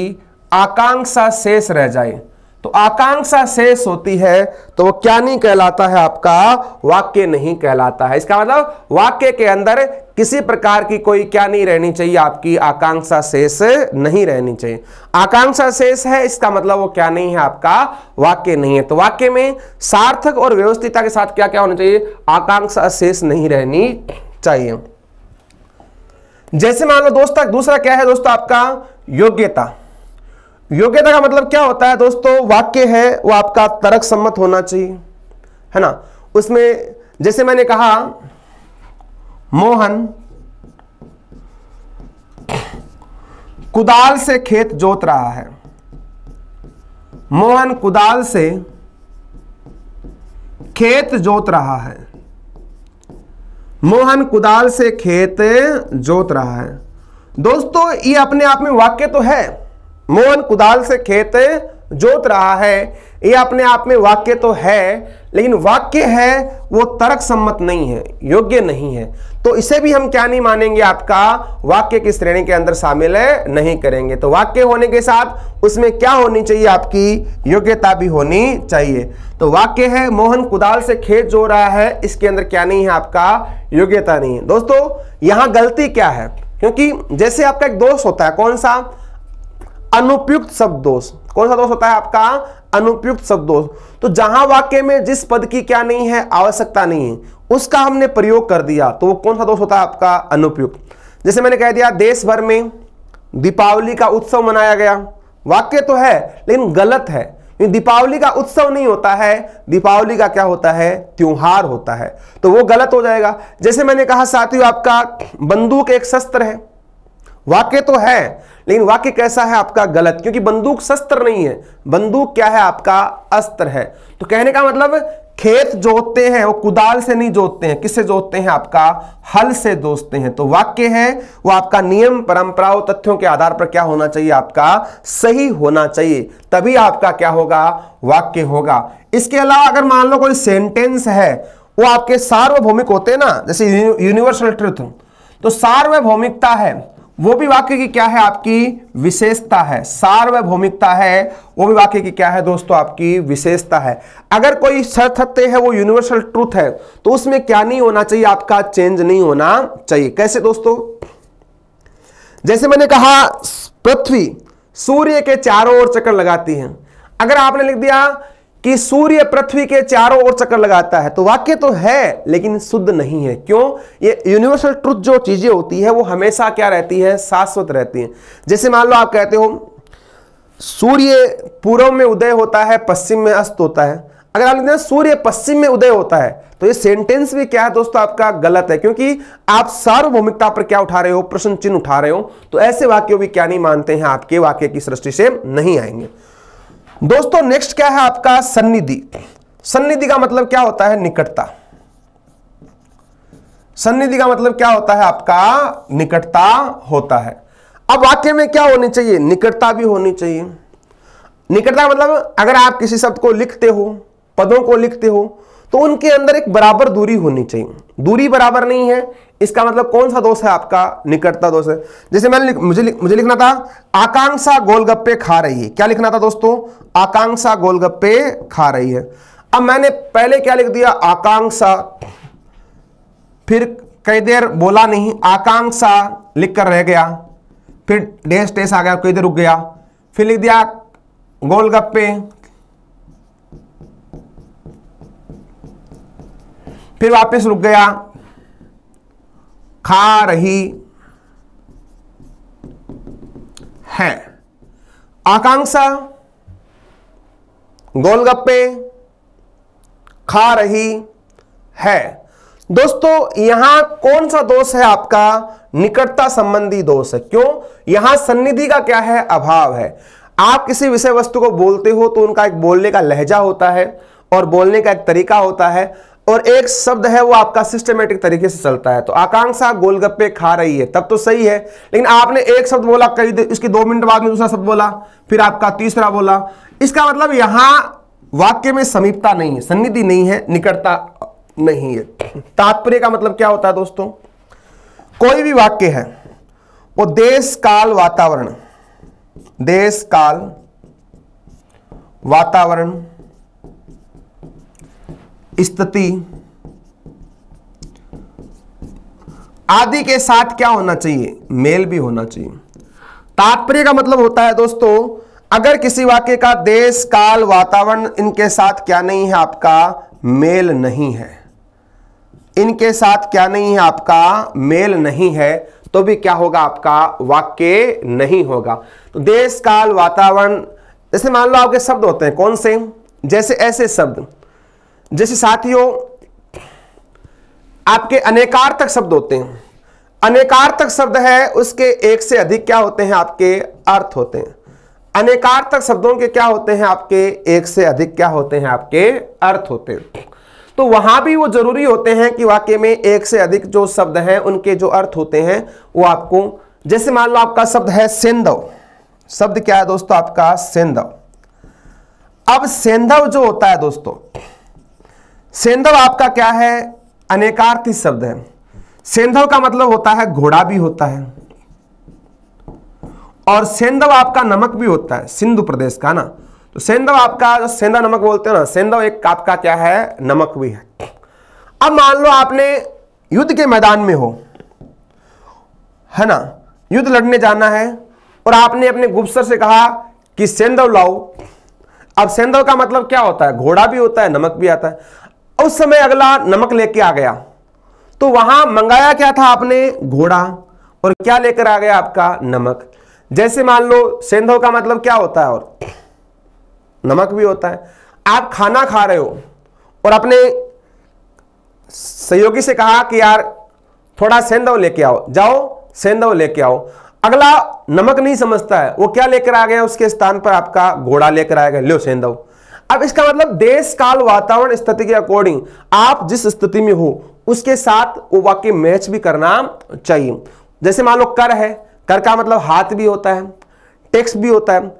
आकांक्षा शेष रह जाए तो आकांक्षा शेष होती है तो वो क्या नहीं कहलाता है आपका वाक्य नहीं कहलाता है इसका मतलब वाक्य के अंदर किसी प्रकार की कोई क्या नहीं रहनी चाहिए आपकी आकांक्षा शेष नहीं रहनी चाहिए आकांक्षा शेष है इसका मतलब वो क्या नहीं है आपका वाक्य नहीं है तो वाक्य में सार्थक और व्यवस्थिता के साथ क्या क्या होना चाहिए आकांक्षा शेष नहीं रहनी चाहिए जैसे मान लो दोस्तों दूसरा क्या है दोस्तों आपका योग्यता योग्यता का मतलब क्या होता है दोस्तों वाक्य है वो आपका तर्क सम्मत होना चाहिए है ना उसमें जैसे मैंने कहा मोहन कुदाल से खेत जोत रहा है मोहन कुदाल से खेत जोत रहा है मोहन कुदाल से खेत जोत रहा है दोस्तों ये अपने आप में वाक्य तो है मोहन कुदाल से खेत जोत रहा है ये अपने आप में वाक्य तो है लेकिन वाक्य है वो तर्क सम्मत नहीं है योग्य नहीं है तो इसे भी हम क्या नहीं मानेंगे आपका वाक्य की श्रेणी के अंदर शामिल है नहीं करेंगे तो वाक्य होने के साथ उसमें क्या होनी चाहिए आपकी योग्यता भी होनी चाहिए तो वाक्य है मोहन कुदाल से खेत जो रहा है इसके अंदर क्या नहीं है आपका योग्यता नहीं है दोस्तों यहां गलती क्या है क्योंकि जैसे आपका एक दोस्त होता है कौन सा अनुपयुक्त शब्द दोष कौन सा दोष होता है आपका अनुपयुक्त शब्द दोष तो जहां वाक्य में जिस पद की क्या नहीं है आवश्यकता नहीं है उसका हमने प्रयोग कर दिया तो वो कौन सा दोष होता है आपका अनुपयुक्त जैसे मैंने कह दिया देश भर में दीपावली का उत्सव मनाया गया वाक्य तो है लेकिन गलत है दीपावली का उत्सव नहीं होता है दीपावली का क्या होता है त्योहार होता है तो वो गलत हो जाएगा जैसे मैंने कहा साथियों आपका बंदूक एक शस्त्र है वाक्य तो है लेकिन वाक्य कैसा है आपका गलत क्योंकि बंदूक शस्त्र नहीं है बंदूक क्या है आपका अस्त्र है तो कहने का मतलब खेत जोतते हैं वो कुदाल से नहीं जोतते हैं किससे जोतते हैं आपका हल से जोतते हैं तो वाक्य है वो आपका नियम परंपराओं तथ्यों के आधार पर क्या होना चाहिए आपका सही होना चाहिए तभी आपका क्या होगा वाक्य होगा इसके अलावा अगर मान लो कोई सेंटेंस है वो आपके सार्वभौमिक होते हैं ना जैसे यूनिवर्सल ट्रुथ तो सार्वभौमिकता है वो भी वाक्य की क्या है आपकी विशेषता है सार्वभौमिकता है वो भी वाक्य की क्या है दोस्तों आपकी विशेषता है अगर कोई शर्त सत्य है वो यूनिवर्सल ट्रूथ है तो उसमें क्या नहीं होना चाहिए आपका चेंज नहीं होना चाहिए कैसे दोस्तों जैसे मैंने कहा पृथ्वी सूर्य के चारों ओर चक्कर लगाती है अगर आपने लिख दिया कि सूर्य पृथ्वी के चारों ओर चक्कर लगाता है तो वाक्य तो है लेकिन शुद्ध नहीं है क्यों ये यूनिवर्सल ट्रुथ जो चीजें होती है वो हमेशा क्या रहती है शाश्वत रहती है जैसे मान लो आप कहते हो सूर्य पूर्व में उदय होता है पश्चिम में अस्त होता है अगर आप लिखते हैं सूर्य पश्चिम में उदय होता है तो ये सेंटेंस भी क्या है दोस्तों आपका गलत है क्योंकि आप सार्वभौमिकता पर क्या उठा रहे हो प्रश्न चिन्ह उठा रहे हो तो ऐसे वाक्यों भी क्या नहीं मानते हैं आपके वाक्य की सृष्टि से नहीं आएंगे दोस्तों नेक्स्ट क्या है आपका सन्निधि सन्निधि का मतलब क्या होता है निकटता सन्निधि का मतलब क्या होता है आपका निकटता होता है अब वाक्य में क्या होनी चाहिए निकटता भी होनी चाहिए निकटता मतलब अगर आप किसी शब्द को लिखते हो पदों को लिखते हो तो उनके अंदर एक बराबर दूरी होनी चाहिए दूरी बराबर नहीं है इसका मतलब कौन सा दोष है आपका निकटता दोष है जैसे मैंने लिख, मुझे लिख, मुझे लिखना था आकांक्षा गोलगप्पे खा रही है क्या लिखना था दोस्तों आकांक्षा गोलगप्पे खा रही है अब मैंने पहले क्या लिख दिया आकांक्षा फिर कई देर बोला नहीं आकांक्षा लिख कर रह गया फिर डेस टेस आ गया कई देर रुक गया फिर लिख दिया गोलगप्पे फिर वापस रुक गया खा रही है आकांक्षा गोलगप्पे खा रही है दोस्तों यहां कौन सा दोष है आपका निकटता संबंधी दोष है क्यों यहां सन्निधि का क्या है अभाव है आप किसी विषय वस्तु को बोलते हो तो उनका एक बोलने का लहजा होता है और बोलने का एक तरीका होता है और एक शब्द है वो आपका सिस्टमेटिक तरीके से चलता है तो आकांक्षा गोलगप्पे खा रही है तब तो सही है लेकिन आपने एक शब्द बोला कई इसके दो मिनट बाद में दूसरा शब्द बोला फिर आपका तीसरा बोला इसका मतलब यहां वाक्य में समीपता नहीं है सन्निधि नहीं है निकटता नहीं है तात्पर्य का मतलब क्या होता है दोस्तों कोई भी वाक्य है वो देश काल वातावरण देश काल वातावरण स्थिति आदि के साथ क्या होना चाहिए मेल भी होना चाहिए तात्पर्य का मतलब होता है दोस्तों अगर किसी वाक्य का देश काल वातावरण इनके साथ क्या नहीं है आपका मेल नहीं है इनके साथ क्या नहीं है आपका मेल नहीं है तो भी क्या होगा आपका वाक्य नहीं होगा तो देश काल वातावरण जैसे मान लो आपके शब्द होते हैं कौन से जैसे ऐसे शब्द जैसे साथियों आपके अनेकार्थक शब्द होते हैं अनेकार्थक शब्द है उसके एक से अधिक क्या होते हैं आपके अर्थ होते हैं अनेकार्थक शब्दों के क्या होते हैं आपके एक से अधिक क्या होते हैं आपके अर्थ होते हैं तो वहां भी वो जरूरी होते हैं कि वाक्य में एक से अधिक जो शब्द हैं उनके जो अर्थ होते हैं वो आपको जैसे मान लो आपका शब्द है सेंधव शब्द क्या है दोस्तों आपका सेंधव अब सेंधव जो होता है दोस्तों सेंधव आपका क्या है अनेकार्थी शब्द है सेंधव का मतलब होता है घोड़ा भी होता है और सेंधव आपका नमक भी होता है सिंधु प्रदेश का ना तो सेंधव आपका जो सेंधा नमक बोलते हो ना सेंधव एक आपका क्या है नमक भी है अब मान लो आपने युद्ध के मैदान में हो है ना युद्ध लड़ने जाना है और आपने अपने गुप्सर से कहा कि सेंधव लाओ अब सेंधव का मतलब क्या होता है घोड़ा भी होता है नमक भी आता है उस समय अगला नमक लेके आ गया तो वहां मंगाया क्या था आपने घोड़ा और क्या लेकर आ गया आपका नमक जैसे मान लो सेंधो का मतलब क्या होता है और नमक भी होता है आप खाना खा रहे हो और अपने सहयोगी से कहा कि यार थोड़ा सेंधव लेके आओ जाओ सेंधव लेके आओ अगला नमक नहीं समझता है वो क्या लेकर आ गया उसके स्थान पर आपका घोड़ा लेकर आएगा लो सेंधव अब इसका मतलब देश काल वातावरण स्थिति के अकॉर्डिंग आप जिस स्थिति में हो उसके साथ वो वाक्य मैच भी करना चाहिए जैसे मान लो कर है कर का मतलब हाथ भी होता है टेक्स्ट भी होता है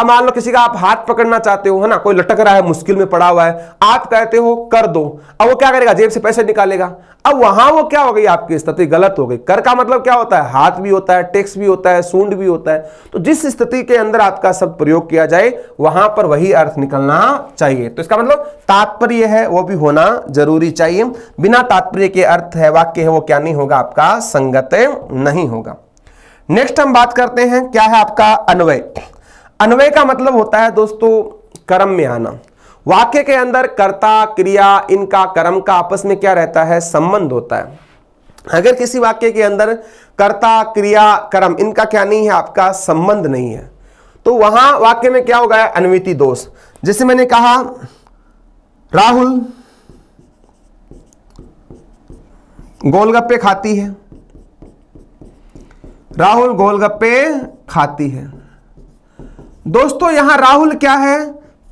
अब मान लो किसी का आप हाथ पकड़ना चाहते हो है ना कोई लटक रहा है मुश्किल में पड़ा हुआ है आप कहते हो कर दो अब वो क्या करेगा जेब से पैसे निकालेगा अब वहां वो क्या हो गई आपकी स्थिति गलत हो गई कर का मतलब क्या होता है हाथ भी होता है टैक्स भी होता है सूंड भी होता है तो जिस स्थिति के अंदर आपका शब्द प्रयोग किया जाए वहां पर वही अर्थ निकलना चाहिए तो इसका मतलब तात्पर्य है वो भी होना जरूरी चाहिए बिना तात्पर्य के अर्थ है वाक्य है वो क्या नहीं होगा आपका संगत नहीं होगा नेक्स्ट हम बात करते हैं क्या है आपका अन्वय अन्वय का मतलब होता है दोस्तों कर्म में आना वाक्य के अंदर कर्ता क्रिया इनका कर्म का आपस में क्या रहता है संबंध होता है अगर किसी वाक्य के अंदर कर्ता क्रिया कर्म इनका क्या नहीं है आपका संबंध नहीं है तो वहां वाक्य में क्या होगा अनुमिति दोष जैसे मैंने कहा राहुल गोलगप्पे खाती है राहुल गोलगप्पे खाती है दोस्तों यहां राहुल क्या है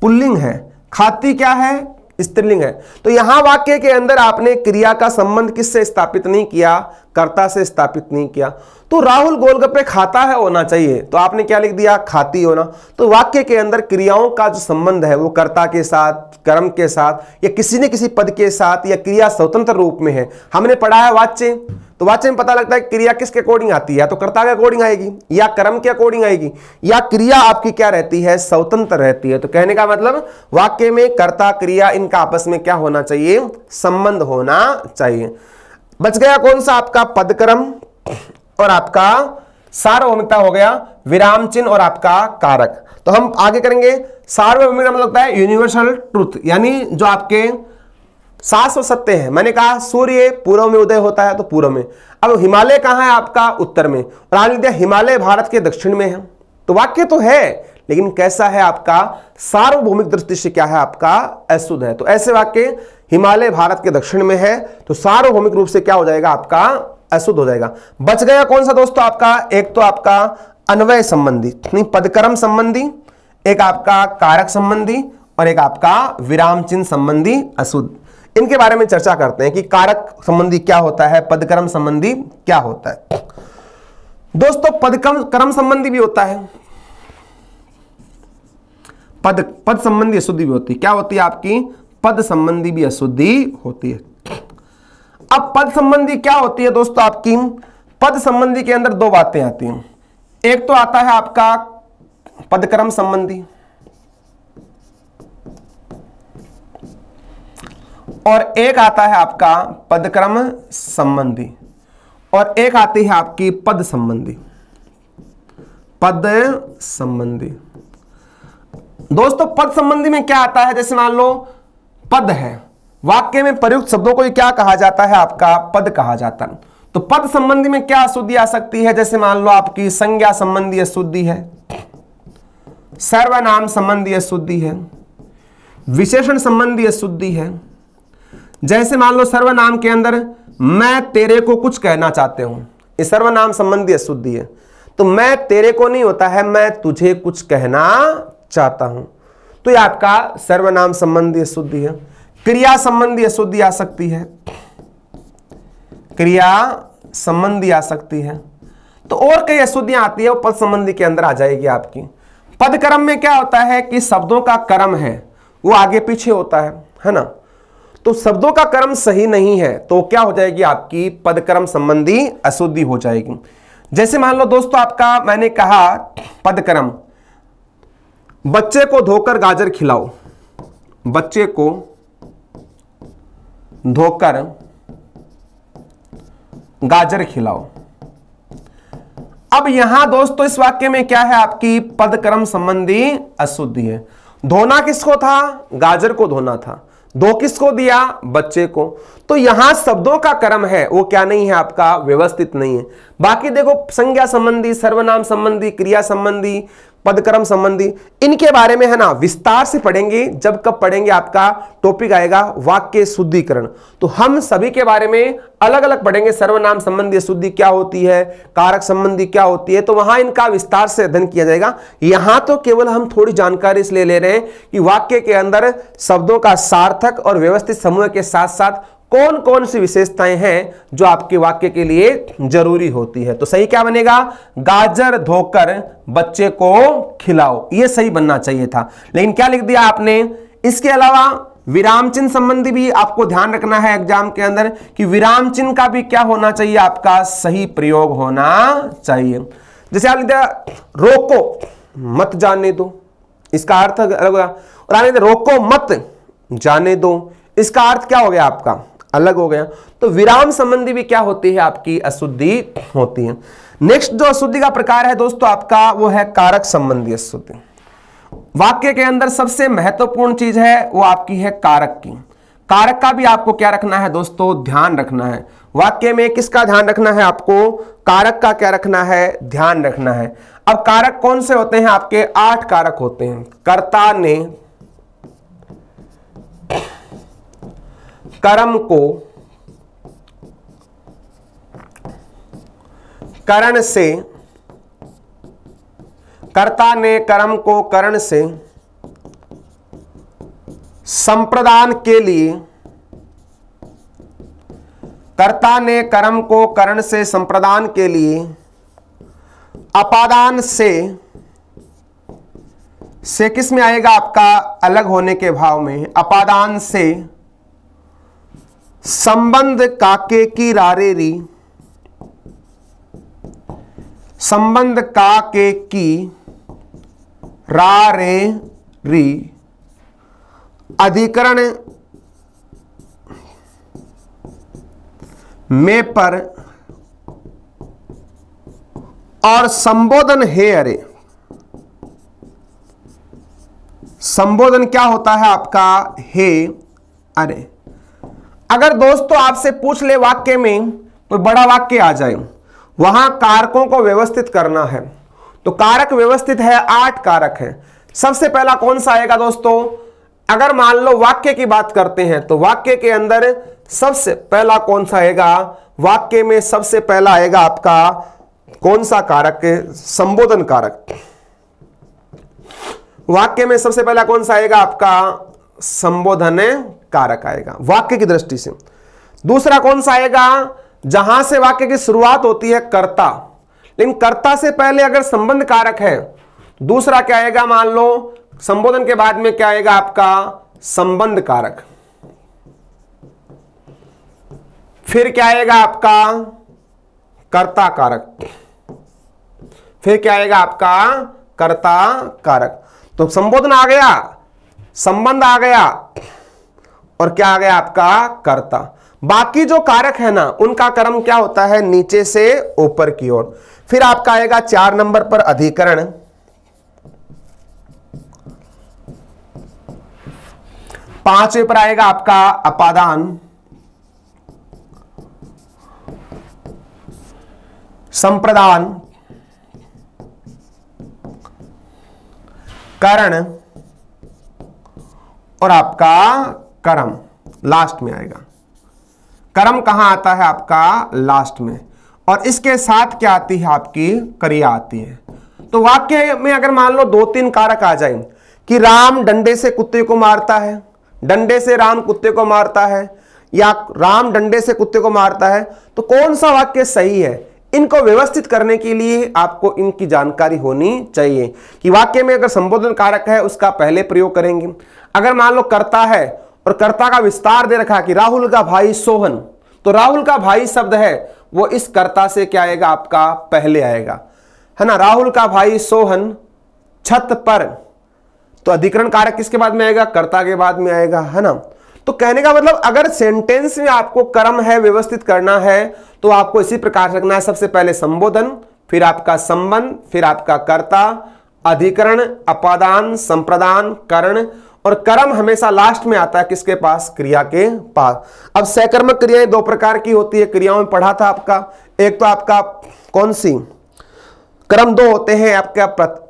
पुल्लिंग है खाती क्या है स्त्रीलिंग है तो यहां वाक्य के अंदर आपने क्रिया का संबंध किससे स्थापित नहीं किया कर्ता से स्थापित नहीं किया तो राहुल गोलगप्पे खाता है होना चाहिए तो आपने क्या लिख दिया खाती होना तो वाक्य के अंदर क्रियाओं का जो संबंध है वो कर्ता के साथ कर्म के साथ या किसी न किसी पद के साथ या क्रिया स्वतंत्र रूप में है हमने पढ़ा है वाच्य तो वाच्य में पता लगता है क्रिया किसके अकॉर्डिंग आती है या तो कर्ता के अकॉर्डिंग आएगी या कर्म के अकॉर्डिंग आएगी या क्रिया आपकी क्या रहती है स्वतंत्र रहती है तो कहने का मतलब वाक्य में कर्ता क्रिया इनका आपस में क्या होना चाहिए संबंध होना चाहिए बच गया कौन सा आपका पदक्रम और आपका सार्वभौमिकता हो गया विराम चिन्ह और आपका कारक तो हम आगे करेंगे सार्वभौमिकता मतलब होता है यूनिवर्सल ट्रुथ यानी जो आपके सास और सत्य है मैंने कहा सूर्य पूर्व में उदय होता है तो पूर्व में अब हिमालय कहाँ है आपका उत्तर में और आज लिख दिया हिमालय भारत के दक्षिण में है तो वाक्य तो है लेकिन कैसा है आपका सार्वभौमिक दृष्टि से क्या है आपका अशुद्ध है तो ऐसे वाक्य हिमालय भारत के दक्षिण में है तो सार्वभौमिक रूप से क्या हो जाएगा आपका अशुद्ध हो जाएगा बच गया कौन सा दोस्तों आपका एक तो आपका अन्वय संबंधी नहीं पदक्रम संबंधी एक आपका कारक संबंधी और एक आपका विराम चिन्ह संबंधी अशुद्ध इनके बारे में चर्चा करते हैं कि कारक संबंधी क्या होता है पदक्रम संबंधी क्या होता है दोस्तों पदक्रम क्रम संबंधी भी होता है पद पद संबंधी अशुद्धि भी होती है क्या होती है आपकी पद संबंधी भी अशुद्धि होती है अब पद संबंधी क्या होती है दोस्तों आपकी पद संबंधी के अंदर दो बातें आती हैं एक तो आता है आपका पदक्रम संबंधी और एक आता है आपका पदक्रम संबंधी और एक आती है आपकी पद संबंधी पद संबंधी दोस्तों पद संबंधी में क्या आता है जैसे मान लो पद है वाक्य में प्रयुक्त शब्दों को क्या कहा जाता है आपका पद कहा जाता है तो पद संबंधी में क्या अशुद्धि आ सकती है जैसे मान लो आपकी संज्ञा संबंधी अशुद्धि है सर्वनाम संबंधी अशुद्धि है विशेषण संबंधी अशुद्धि है जैसे मान लो सर्वनाम के अंदर मैं तेरे को कुछ कहना चाहते हूं ये सर्वनाम संबंधी अशुद्धि है तो मैं तेरे को नहीं होता है मैं तुझे कुछ कहना चाहता हूं तो यह आपका सर्वनाम संबंधी अशुद्धि है क्रिया संबंधी अशुद्धि आ सकती है क्रिया संबंधी आ सकती है तो और कई अशुद्धियां आती है वो पद संबंधी के अंदर आ जाएगी आपकी पद क्रम में क्या होता है कि शब्दों का क्रम है वो आगे पीछे होता है है ना तो शब्दों का क्रम सही नहीं है तो क्या हो जाएगी आपकी पदक्रम संबंधी अशुद्धि हो जाएगी जैसे मान लो दोस्तों आपका मैंने कहा पदक्रम बच्चे को धोकर गाजर खिलाओ बच्चे को धोकर गाजर खिलाओ अब यहां दोस्तों इस वाक्य में क्या है आपकी पदक्रम संबंधी अशुद्धि है धोना किसको था गाजर को धोना था दो किसको दिया बच्चे को तो यहां शब्दों का क्रम है वो क्या नहीं है आपका व्यवस्थित नहीं है बाकी देखो संज्ञा संबंधी सर्वनाम संबंधी क्रिया संबंधी पदक्रम संबंधी इनके बारे में है ना विस्तार से पढ़ेंगे जब कब पढ़ेंगे आपका टॉपिक आएगा वाक्य शुद्धिकरण तो हम सभी के बारे में अलग अलग पढ़ेंगे सर्वनाम संबंधी शुद्धि क्या होती है कारक संबंधी क्या होती है तो वहां इनका विस्तार से अध्ययन किया जाएगा यहां तो केवल हम थोड़ी जानकारी इसलिए ले रहे हैं कि वाक्य के अंदर शब्दों का सार्थक और व्यवस्थित समूह के साथ साथ कौन कौन सी विशेषताएं हैं जो आपके वाक्य के लिए जरूरी होती है तो सही क्या बनेगा गाजर धोकर बच्चे को खिलाओ ये सही बनना चाहिए था लेकिन क्या लिख दिया आपने इसके अलावा विराम चिन्ह संबंधी भी आपको ध्यान रखना है एग्जाम के अंदर कि विराम चिन्ह का भी क्या होना चाहिए आपका सही प्रयोग होना चाहिए जैसे आप लिख दिया रोको मत जाने दो इसका अर्थ अलग होगा और आने रोको मत जाने दो इसका अर्थ क्या हो गया आपका अलग हो गया तो विराम संबंधी भी क्या होती है आपकी अशुद्धि होती है नेक्स्ट जो अशुद्धि का प्रकार है दोस्तों आपका वो है कारक संबंधी अशुद्धि वाक्य के अंदर सबसे महत्वपूर्ण चीज है वो आपकी है कारक की कारक का भी आपको क्या रखना है दोस्तों ध्यान रखना है वाक्य में किसका ध्यान रखना है आपको कारक का क्या रखना है ध्यान रखना है अब कारक कौन से होते हैं आपके आठ कारक होते हैं कर्ता ने कर्म को करण से कर्ता ने कर्म को करण से संप्रदान के लिए कर्ता ने कर्म को करण से संप्रदान के लिए अपादान से से किस में आएगा आपका अलग होने के भाव में अपादान से संबंध काके की रारे री संबंध काके की रारे री अधिकरण में पर और संबोधन हे अरे संबोधन क्या होता है आपका हे अरे अगर दोस्तों आपसे पूछ ले वाक्य में कोई तो बड़ा वाक्य आ जाए वहां कारकों को व्यवस्थित करना है तो कारक व्यवस्थित है आठ कारक है सबसे पहला कौन सा आएगा दोस्तों अगर मान लो वाक्य की बात करते हैं तो वाक्य के अंदर सबसे पहला कौन सा आएगा वाक्य में सबसे पहला आएगा आपका कौन सा कारक संबोधन कारक वाक्य में सबसे पहला कौन सा आएगा आपका संबोधन कारक आएगा वाक्य की दृष्टि से दूसरा कौन सा आएगा जहां से वाक्य की शुरुआत होती है कर्ता लेकिन कर्ता से पहले अगर संबंध कारक है दूसरा क्या आएगा मान लो संबोधन के बाद में क्या आएगा आपका संबंध कारक फिर क्या आएगा आपका कर्ता कारक फिर क्या आएगा आपका कर्ता कारक तो संबोधन आ गया संबंध आ गया और क्या आ गया आपका कर्ता बाकी जो कारक है ना उनका कर्म क्या होता है नीचे से ऊपर की ओर फिर आपका आएगा चार नंबर पर अधिकरण पांचवे पर आएगा आपका अपादान संप्रदान करण और आपका कर्म लास्ट में आएगा कर्म कहां आता है आपका लास्ट में और इसके साथ क्या आती है आपकी क्रिया आती है तो वाक्य में अगर मान लो दो तीन कारक आ जाए कि राम डंडे से कुत्ते को मारता है डंडे से राम कुत्ते को मारता है या राम डंडे से कुत्ते को मारता है तो कौन सा वाक्य सही है इनको व्यवस्थित करने के लिए आपको इनकी जानकारी होनी चाहिए कि वाक्य में अगर संबोधन कारक है उसका पहले प्रयोग करेंगे अगर मान लो कर्ता है और कर्ता का विस्तार दे रखा कि राहुल का भाई सोहन तो राहुल का भाई शब्द है वो इस कर्ता से क्या आएगा आपका पहले आएगा है ना राहुल का भाई सोहन छत पर तो अधिकरण कारक किसके बाद में आएगा कर्ता के बाद में आएगा है ना तो कहने का मतलब अगर सेंटेंस में आपको कर्म है व्यवस्थित करना है तो आपको इसी प्रकार रखना है सबसे पहले संबोधन फिर आपका संबंध फिर आपका कर्ता अधिकरण अपादान संप्रदान करण और कर्म हमेशा लास्ट में आता है किसके पास क्रिया के पास अब सहकर्मक क्रियाएं दो प्रकार की होती है क्रियाओं में पढ़ा था आपका एक तो आपका कौन सी कर्म दो होते हैं आपका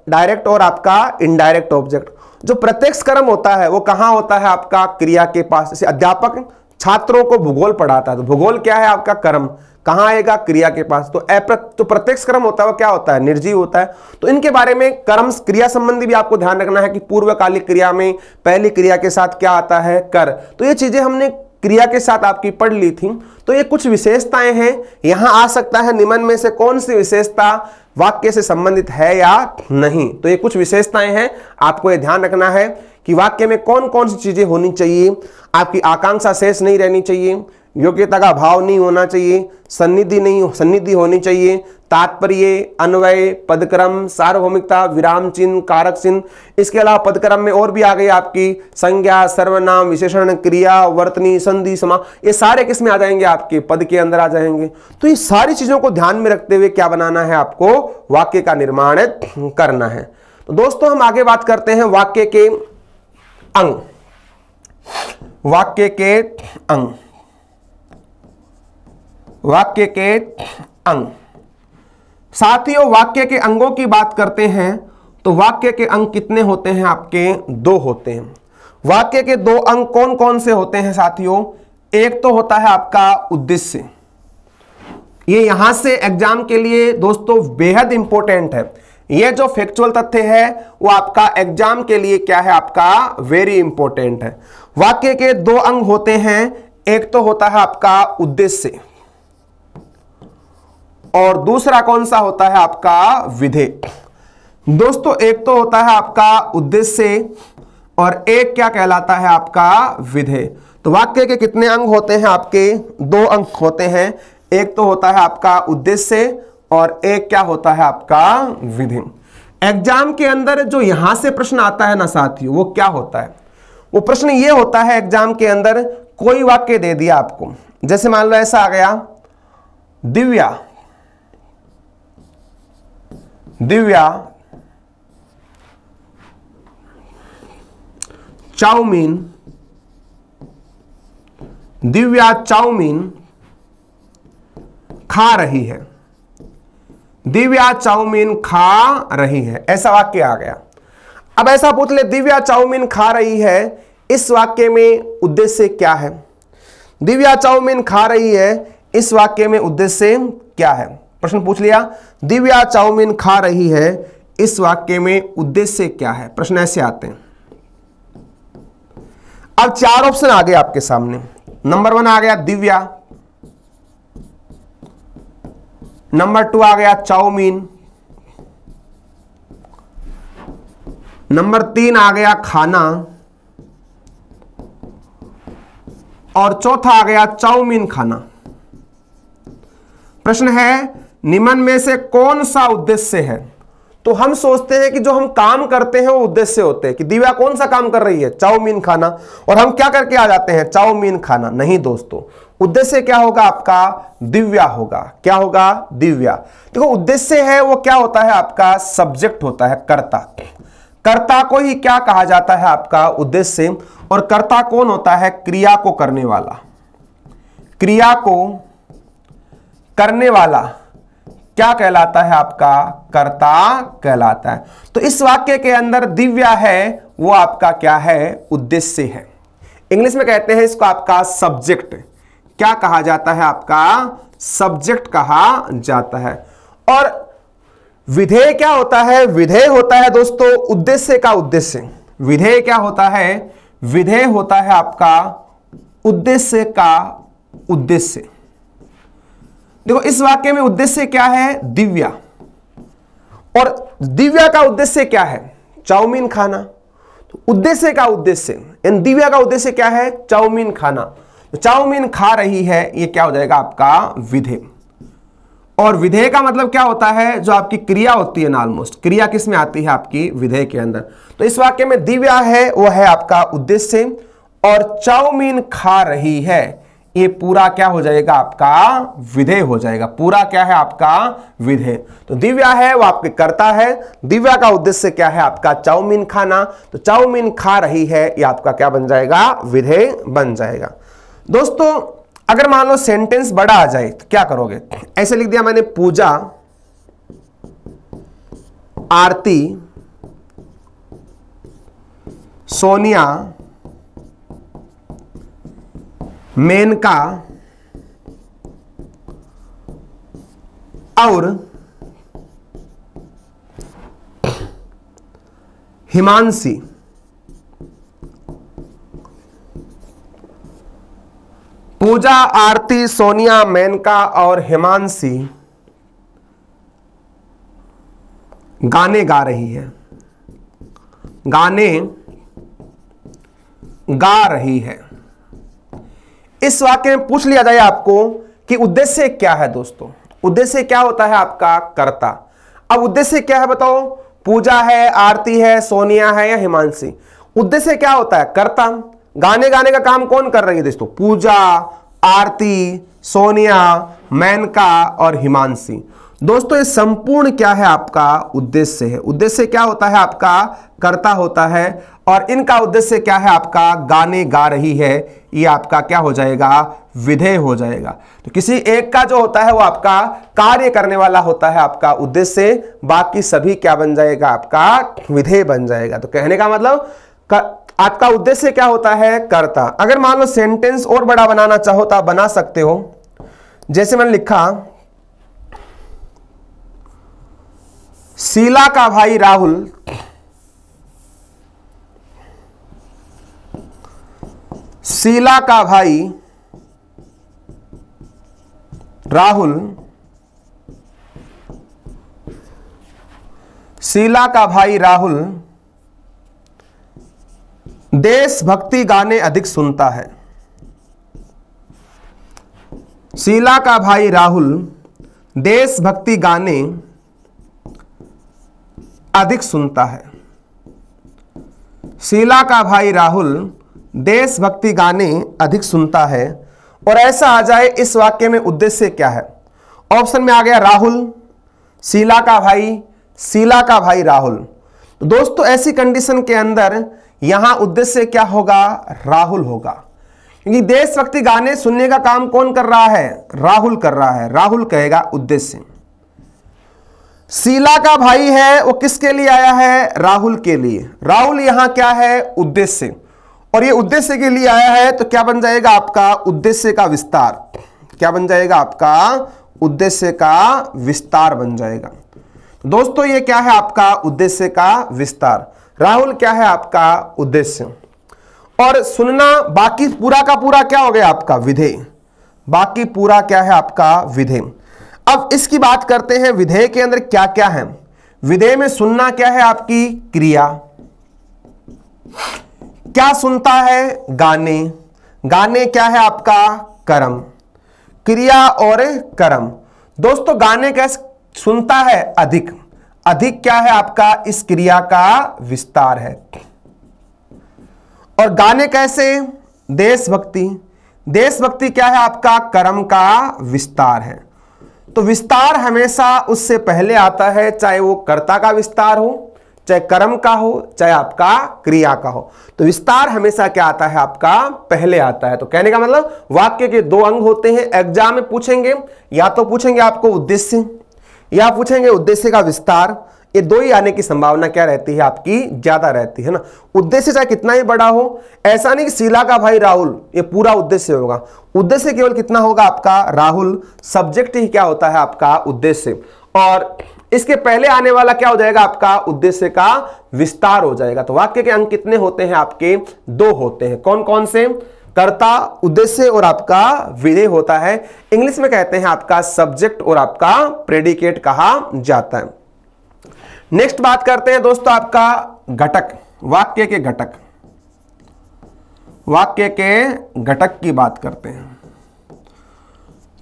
डायरेक्ट और आपका इनडायरेक्ट ऑब्जेक्ट जो प्रत्यक्ष कर्म होता है वो कहां होता है आपका क्रिया के पास जैसे अध्यापक छात्रों को भूगोल पढ़ाता है तो भूगोल क्या है आपका कर्म कहां आएगा क्रिया के पास तो तो प्रत्यक्ष कर्म होता है वो क्या होता है निर्जीव होता है तो इनके बारे में कर्म क्रिया संबंधी भी आपको ध्यान रखना है कि पूर्वकालिक क्रिया में पहली क्रिया के साथ क्या आता है कर तो ये चीजें हमने क्रिया के साथ आपकी पढ़ ली थी तो ये कुछ विशेषताएं हैं यहां आ सकता है निमन में से कौन सी विशेषता वाक्य से संबंधित है या नहीं तो ये कुछ विशेषताएं हैं आपको ये ध्यान रखना है कि वाक्य में कौन कौन सी चीजें होनी चाहिए आपकी आकांक्षा शेष नहीं रहनी चाहिए योग्यता का भाव नहीं होना चाहिए सन्निधि नहीं सन्निधि होनी चाहिए तात्पर्य अन्वय पदक्रम सार्वभौमिकता विराम चिन्ह कारक चिन्ह इसके अलावा पदक्रम में और भी आ गई आपकी संज्ञा सर्वनाम विशेषण क्रिया वर्तनी संधि समा ये सारे किसमें आ जाएंगे आपके पद के अंदर आ जाएंगे तो ये सारी चीज़ों को ध्यान में रखते हुए क्या बनाना है आपको वाक्य का निर्माण करना है तो दोस्तों हम आगे बात करते हैं वाक्य के अंग वाक्य के अंग वाक्य के अंग साथियों वाक्य के अंगों की बात करते हैं तो वाक्य के अंग कितने होते हैं आपके दो होते हैं वाक्य के दो अंग कौन कौन से होते हैं साथियों एक तो होता है आपका उद्देश्य ये यहां से एग्जाम के लिए दोस्तों बेहद इंपॉर्टेंट है ये जो फैक्चुअल तथ्य है वो आपका एग्जाम के लिए क्या है आपका वेरी इंपॉर्टेंट है वाक्य के दो अंग होते हैं एक तो होता है आपका उद्देश्य और दूसरा कौन सा होता है आपका विधेय दोस्तों एक तो होता है आपका उद्देश्य और एक क्या कहलाता है आपका विधेय तो वाक्य के कितने अंग होते हैं आपके दो अंग होते हैं एक तो होता है आपका उद्देश्य और एक क्या होता है आपका विधि एग्जाम के अंदर जो यहां से प्रश्न आता है ना साथियों वो क्या होता है वो प्रश्न ये होता है एग्जाम के अंदर कोई वाक्य दे दिया आपको जैसे मान लो ऐसा आ गया दिव्या दिव्या चाउमीन दिव्या चाउमीन खा रही है दिव्या चाउमीन खा रही है ऐसा वाक्य आ गया अब ऐसा पूछ ले दिव्या चाउमीन खा रही है इस वाक्य में उद्देश्य क्या है दिव्या चाउमीन खा रही है इस वाक्य में उद्देश्य क्या है प्रश्न पूछ लिया दिव्या चाउमीन खा रही है इस वाक्य में उद्देश्य क्या है प्रश्न ऐसे आते हैं अब चार ऑप्शन आ गए आपके सामने नंबर वन आ गया दिव्या नंबर टू आ गया चाउमीन नंबर तीन आ गया खाना और चौथा आ गया चाउमीन खाना प्रश्न है निम्न में से कौन सा उद्देश्य है तो हम सोचते हैं कि जो हम काम करते हैं वो उद्देश्य होते हैं कि दिव्या कौन सा काम कर रही है चाउमीन खाना और हम क्या करके आ जाते हैं चाउमीन खाना नहीं दोस्तों उद्देश्य क्या होगा आपका दिव्या होगा क्या होगा दिव्या देखो तो उद्देश्य है वो क्या होता है आपका सब्जेक्ट होता है कर्ता कर्ता को ही क्या कहा जाता है आपका उद्देश्य और कर्ता कौन होता है क्रिया को करने वाला क्रिया को करने वाला क्या कहलाता है आपका कर्ता कहलाता है तो इस वाक्य के अंदर दिव्या है वो आपका क्या है उद्देश्य है इंग्लिश में कहते हैं इसको आपका सब्जेक्ट क्या कहा जाता है आपका सब्जेक्ट कहा जाता है और विधेय क्या होता है विधेय होता है दोस्तों उद्देश्य का उद्देश्य विधेय क्या होता है विधेय होता है आपका उद्देश्य का उद्देश्य देखो इस वाक्य में उद्देश्य क्या है दिव्या और दिव्या का उद्देश्य क्या है चाउमीन खाना तो उद्देश्य का उद्देश्य दिव्या का उद्देश्य क्या है चाउमीन खाना तो चाउमीन खा रही है ये क्या हो जाएगा आपका विधेय और विधेय का मतलब क्या होता है जो आपकी क्रिया होती है ना ऑलमोस्ट क्रिया किस में आती है आपकी विधेय के अंदर तो इस वाक्य में दिव्या है वह है आपका उद्देश्य और चाउमीन खा रही है ये पूरा क्या हो जाएगा आपका विधेय हो जाएगा पूरा क्या है आपका विधेय तो दिव्या है वो आपके करता है दिव्या का उद्देश्य क्या है आपका चाउमीन खाना तो चाउमीन खा रही है ये आपका क्या बन जाएगा विधेय बन जाएगा दोस्तों अगर मान लो सेंटेंस बड़ा आ जाए तो क्या करोगे ऐसे लिख दिया मैंने पूजा आरती सोनिया मेनका और हिमांशी पूजा आरती सोनिया मेनका और हिमांशी गाने गा रही है गाने गा रही है इस वाक्य में पूछ लिया जाए आपको कि उद्देश्य क्या है दोस्तों उद्देश्य क्या होता है आपका कर्ता अब उद्देश्य क्या है बताओ पूजा है आरती है सोनिया है या हिमांशी उद्देश्य क्या होता है कर्ता गाने गाने का काम कौन कर रही है दोस्तों पूजा आरती सोनिया मैनका और हिमांशी दोस्तों ये संपूर्ण क्या है आपका उद्देश्य है उद्देश्य क्या होता है आपका कर्ता होता है और इनका उद्देश्य क्या है आपका गाने गा रही है ये आपका क्या हो जाएगा विधेय हो जाएगा तो किसी एक का जो होता है वो आपका कार्य करने वाला होता है आपका उद्देश्य बाकी सभी क्या बन जाएगा आपका विधेय बन जाएगा तो कहने का मतलब कर, आपका उद्देश्य क्या होता है कर्ता अगर मान लो सेंटेंस और बड़ा बनाना चाहो तो आप बना सकते हो जैसे मैंने लिखा शीला का भाई राहुल शीला का भाई राहुल शीला का भाई राहुल देशभक्ति गाने अधिक सुनता है शीला का भाई राहुल देशभक्ति गाने अधिक सुनता है शीला का भाई राहुल देशभक्ति गाने अधिक सुनता है और ऐसा आ जाए इस वाक्य में उद्देश्य क्या है ऑप्शन में आ गया राहुल शीला का भाई शीला का भाई राहुल तो दोस्तों ऐसी कंडीशन के अंदर यहां उद्देश्य क्या होगा राहुल होगा क्योंकि देशभक्ति गाने सुनने का काम कौन कर रहा है राहुल कर रहा है राहुल कहेगा उद्देश्य शीला का भाई है वो किसके लिए आया है राहुल के लिए राहुल यहां क्या है उद्देश्य और ये उद्देश्य के लिए आया है तो क्या बन जाएगा आपका उद्देश्य का विस्तार क्या बन जाएगा आपका उद्देश्य का विस्तार बन जाएगा तो दोस्तों ये क्या है आपका उद्देश्य का विस्तार राहुल क्या है आपका उद्देश्य और सुनना बाकी पूरा का पूरा क्या हो गया आपका विधेय बाकी पूरा क्या है आपका विधेय अब इसकी बात करते हैं विधेय के अंदर क्या क्या है विधेय में सुनना क्या है आपकी क्रिया क्या सुनता है गाने गाने क्या है आपका कर्म क्रिया और कर्म दोस्तों गाने कैसे सुनता है अधिक अधिक क्या है आपका इस क्रिया का विस्तार है और गाने कैसे देशभक्ति देशभक्ति क्या है आपका कर्म का विस्तार है तो विस्तार हमेशा उससे पहले आता है चाहे वो कर्ता का विस्तार हो चाहे कर्म का हो चाहे आपका क्रिया का हो तो विस्तार हमेशा क्या आता है आपका पहले आता है तो कहने का मतलब वाक्य के दो अंग होते हैं एग्जाम में पूछेंगे या तो पूछेंगे आपको उद्देश्य या पूछेंगे उद्देश्य का विस्तार ये दो ही आने की संभावना क्या रहती है आपकी ज्यादा रहती है ना उद्देश्य चाहे कितना ही बड़ा हो ऐसा नहीं कि शीला का भाई राहुल ये पूरा उद्देश्य होगा उद्देश्य केवल कितना होगा आपका राहुल सब्जेक्ट ही क्या होता है आपका उद्देश्य और इसके पहले आने वाला क्या हो जाएगा आपका उद्देश्य का विस्तार हो जाएगा तो वाक्य के अंक कितने होते हैं आपके दो होते हैं कौन कौन से कर्ता उद्देश्य और आपका विधेय होता है इंग्लिश में कहते हैं आपका सब्जेक्ट और आपका प्रेडिकेट कहा जाता है नेक्स्ट बात करते हैं दोस्तों आपका घटक वाक्य के घटक वाक्य के घटक की बात करते हैं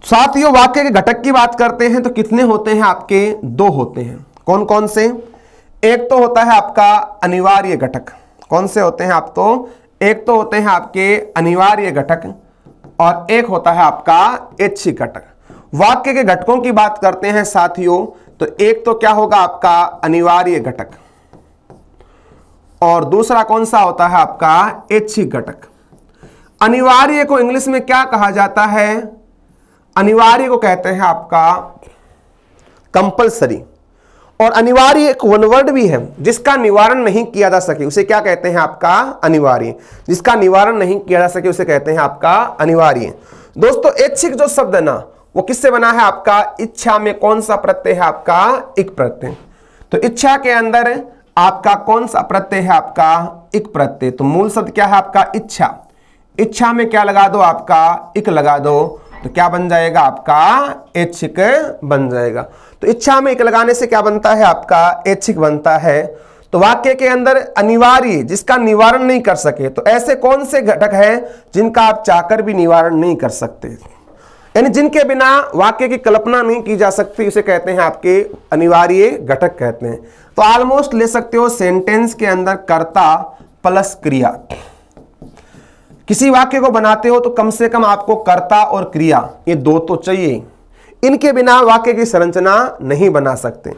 साथियों वाक्य के घटक की बात करते हैं तो कितने होते हैं आपके दो होते हैं कौन कौन से एक तो होता है आपका अनिवार्य घटक कौन से होते हैं आप तो एक तो होते हैं आपके अनिवार्य घटक और एक होता है आपका ऐच्छिक घटक वाक्य के घटकों की बात करते हैं साथियों तो एक तो क्या होगा आपका अनिवार्य घटक और दूसरा कौन सा होता है आपका ऐच्छिक घटक अनिवार्य को इंग्लिश में क्या कहा जाता है अनिवार्य को कहते हैं आपका कंपलसरी और अनिवार्य एक वर्ड भी है जिसका निवारण नहीं किया जा सके उसे क्या कहते हैं आपका अनिवार्य जिसका निवारण नहीं किया जा सके उसे कहते हैं आपका अनिवार्य दोस्तों ऐच्छिक जो शब्द है ना वो किससे बना है आपका इच्छा में कौन सा प्रत्यय है आपका एक प्रत्यय तो इच्छा के अंदर आपका कौन सा प्रत्यय है आपका एक प्रत्यय तो मूल शब्द क्या है आपका इच्छा इच्छा में क्या लगा दो आपका इक लगा दो तो क्या बन जाएगा आपका ऐच्छिक बन जाएगा तो इच्छा में एक लगाने से क्या बनता है आपका ऐच्छिक बनता है तो वाक्य के अंदर अनिवार्य जिसका निवारण नहीं कर सके तो ऐसे कौन से घटक हैं जिनका आप चाहकर भी निवारण नहीं कर सकते यानी जिनके बिना वाक्य की कल्पना नहीं की जा सकती उसे कहते हैं आपके अनिवार्य घटक कहते हैं तो ऑलमोस्ट ले सकते हो सेंटेंस के अंदर कर्ता प्लस क्रिया किसी वाक्य को बनाते हो तो कम से कम आपको कर्ता और क्रिया ये दो तो चाहिए इनके बिना वाक्य की संरचना नहीं बना सकते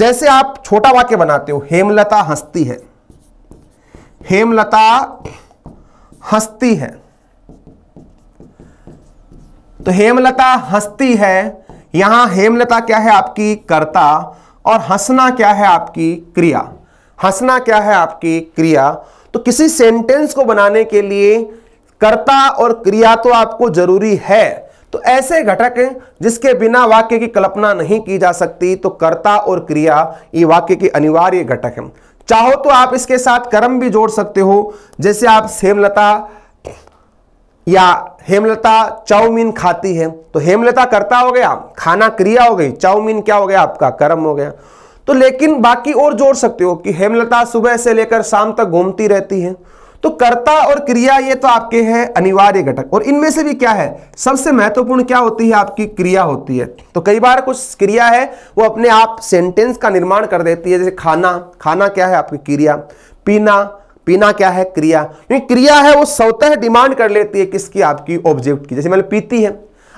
जैसे आप छोटा वाक्य बनाते हो हेमलता हंसती है हेमलता हंसती है तो हेमलता हंसती है यहां हेमलता क्या है आपकी कर्ता और हंसना क्या है आपकी क्रिया हंसना क्या है आपकी क्रिया तो किसी सेंटेंस को बनाने के लिए कर्ता और क्रिया तो आपको जरूरी है तो ऐसे घटक जिसके बिना वाक्य की कल्पना नहीं की जा सकती तो कर्ता और क्रिया ये वाक्य के अनिवार्य घटक है चाहो तो आप इसके साथ कर्म भी जोड़ सकते हो जैसे आप हेमलता या हेमलता चाउमीन खाती है तो हेमलता कर्ता हो गया खाना क्रिया हो गई चाउमीन क्या हो गया आपका कर्म हो गया तो लेकिन बाकी और जोड़ सकते हो कि हेमलता सुबह से लेकर शाम तक घूमती रहती है तो कर्ता और क्रिया ये तो आपके हैं अनिवार्य घटक और इनमें से भी क्या है सबसे महत्वपूर्ण क्या होती है आपकी क्रिया होती है तो कई बार कुछ क्रिया है वो अपने आप सेंटेंस का निर्माण कर देती है जैसे खाना खाना क्या है आपकी क्रिया पीना पीना क्या है क्रिया क्योंकि क्रिया है वो स्वतः डिमांड कर लेती है किसकी आपकी ऑब्जेक्ट की जैसे मैंने पीती है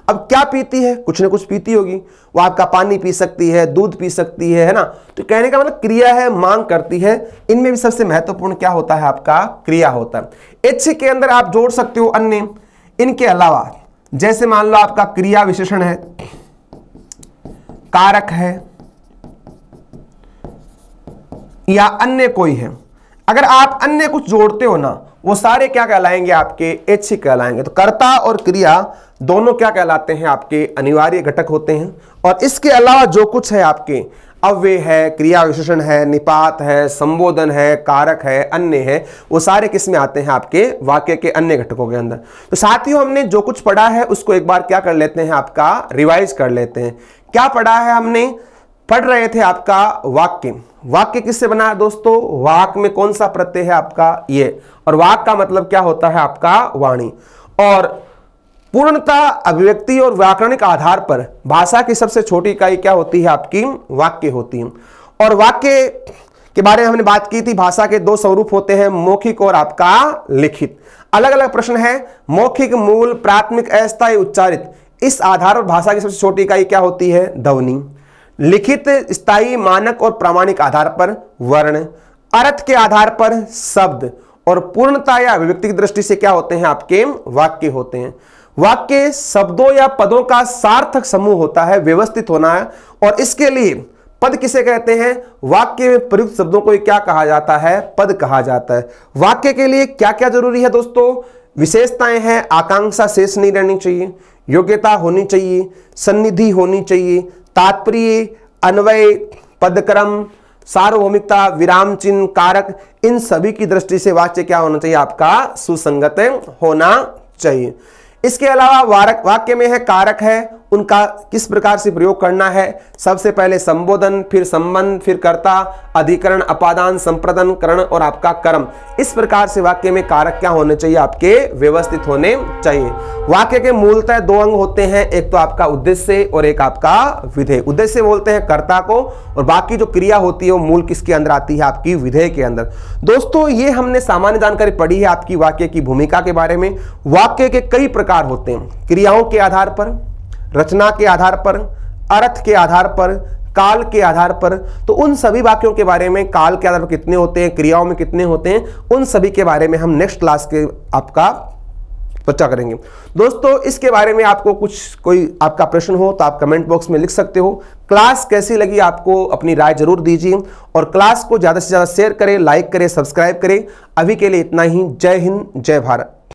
अब क्या पीती है कुछ ना कुछ पीती होगी वो आपका पानी पी सकती है दूध पी सकती है है ना तो कहने का मतलब क्रिया है मांग करती है इनमें भी सबसे महत्वपूर्ण क्या होता है आपका क्रिया होता है एच के अंदर आप जोड़ सकते हो अन्य इनके अलावा जैसे मान लो आपका क्रिया विशेषण है कारक है या अन्य कोई है अगर आप अन्य कुछ जोड़ते हो ना वो सारे क्या कहलाएंगे आपके एच कहलाएंगे तो कर्ता और क्रिया दोनों क्या कहलाते हैं आपके अनिवार्य घटक होते हैं और इसके अलावा जो कुछ है आपके अव्य है क्रिया विशेषण है निपात है संबोधन है कारक है अन्य है वो सारे किस में आते हैं आपके वाक्य के अन्य घटकों के अंदर तो साथियों हमने जो कुछ पढ़ा है उसको एक बार क्या कर लेते हैं आपका रिवाइज कर लेते हैं क्या पढ़ा है हमने पढ़ रहे थे आपका वाक्य वाक्य किससे बना है दोस्तों वाक में कौन सा प्रत्यय है आपका ये और वाक का मतलब क्या होता है आपका वाणी और पूर्णता अभिव्यक्ति और व्याकरणिक आधार पर भाषा की सबसे छोटी इकाई क्या होती है आपकी वाक्य होती है और वाक्य के बारे में हमने बात की थी भाषा के दो स्वरूप होते हैं मौखिक और आपका लिखित अलग अलग प्रश्न है मौखिक मूल प्राथमिक अस्थायी उच्चारित इस आधार पर भाषा की सबसे छोटी इकाई क्या होती है ध्वनि लिखित स्थायी मानक और प्रामाणिक आधार पर वर्ण अर्थ के आधार पर शब्द और पूर्णता या अभिव्यक्ति की दृष्टि से क्या होते हैं आपके वाक्य होते हैं वाक्य शब्दों या पदों का सार्थक समूह होता है व्यवस्थित होना है और इसके लिए पद किसे कहते हैं वाक्य में प्रयुक्त शब्दों को क्या कहा जाता है पद कहा जाता है वाक्य के लिए क्या क्या जरूरी है दोस्तों विशेषताएं हैं आकांक्षा शेष नहीं रहनी चाहिए योग्यता होनी चाहिए सन्निधि होनी चाहिए तात्पर्य अन्वय पदक्रम सार्वभौमिकता विराम चिन्ह कारक इन सभी की दृष्टि से वाक्य क्या होना चाहिए आपका सुसंगत होना चाहिए इसके अलावा वाक्य में है कारक है उनका किस प्रकार से प्रयोग करना है सबसे पहले संबोधन फिर संबंध फिर कर्ता अधिकरण अपादान संप्रदन करण और आपका कर्म इस प्रकार से वाक्य में कारक क्या होने चाहिए आपके व्यवस्थित होने चाहिए वाक्य के मूलतः दो अंग होते हैं एक तो आपका उद्देश्य और एक आपका विधेय उद्देश्य बोलते हैं कर्ता को और बाकी जो क्रिया होती है वो मूल किसके अंदर आती है आपकी विधेय के अंदर दोस्तों ये हमने सामान्य जानकारी पढ़ी है आपकी वाक्य की भूमिका के बारे में वाक्य के कई प्रकार होते हैं क्रियाओं के आधार पर रचना के आधार पर अर्थ के आधार पर काल के आधार पर तो उन सभी वाक्यों के बारे में काल के आधार पर कितने होते हैं क्रियाओं में कितने होते हैं उन सभी के बारे में हम नेक्स्ट क्लास के आपका चर्चा करेंगे दोस्तों इसके बारे में आपको कुछ कोई आपका प्रश्न हो तो आप कमेंट बॉक्स में लिख सकते हो क्लास कैसी लगी आपको अपनी राय जरूर दीजिए और क्लास को ज़्यादा से ज़्यादा शेयर करें लाइक करें सब्सक्राइब करें अभी के लिए इतना ही जय हिंद जय भारत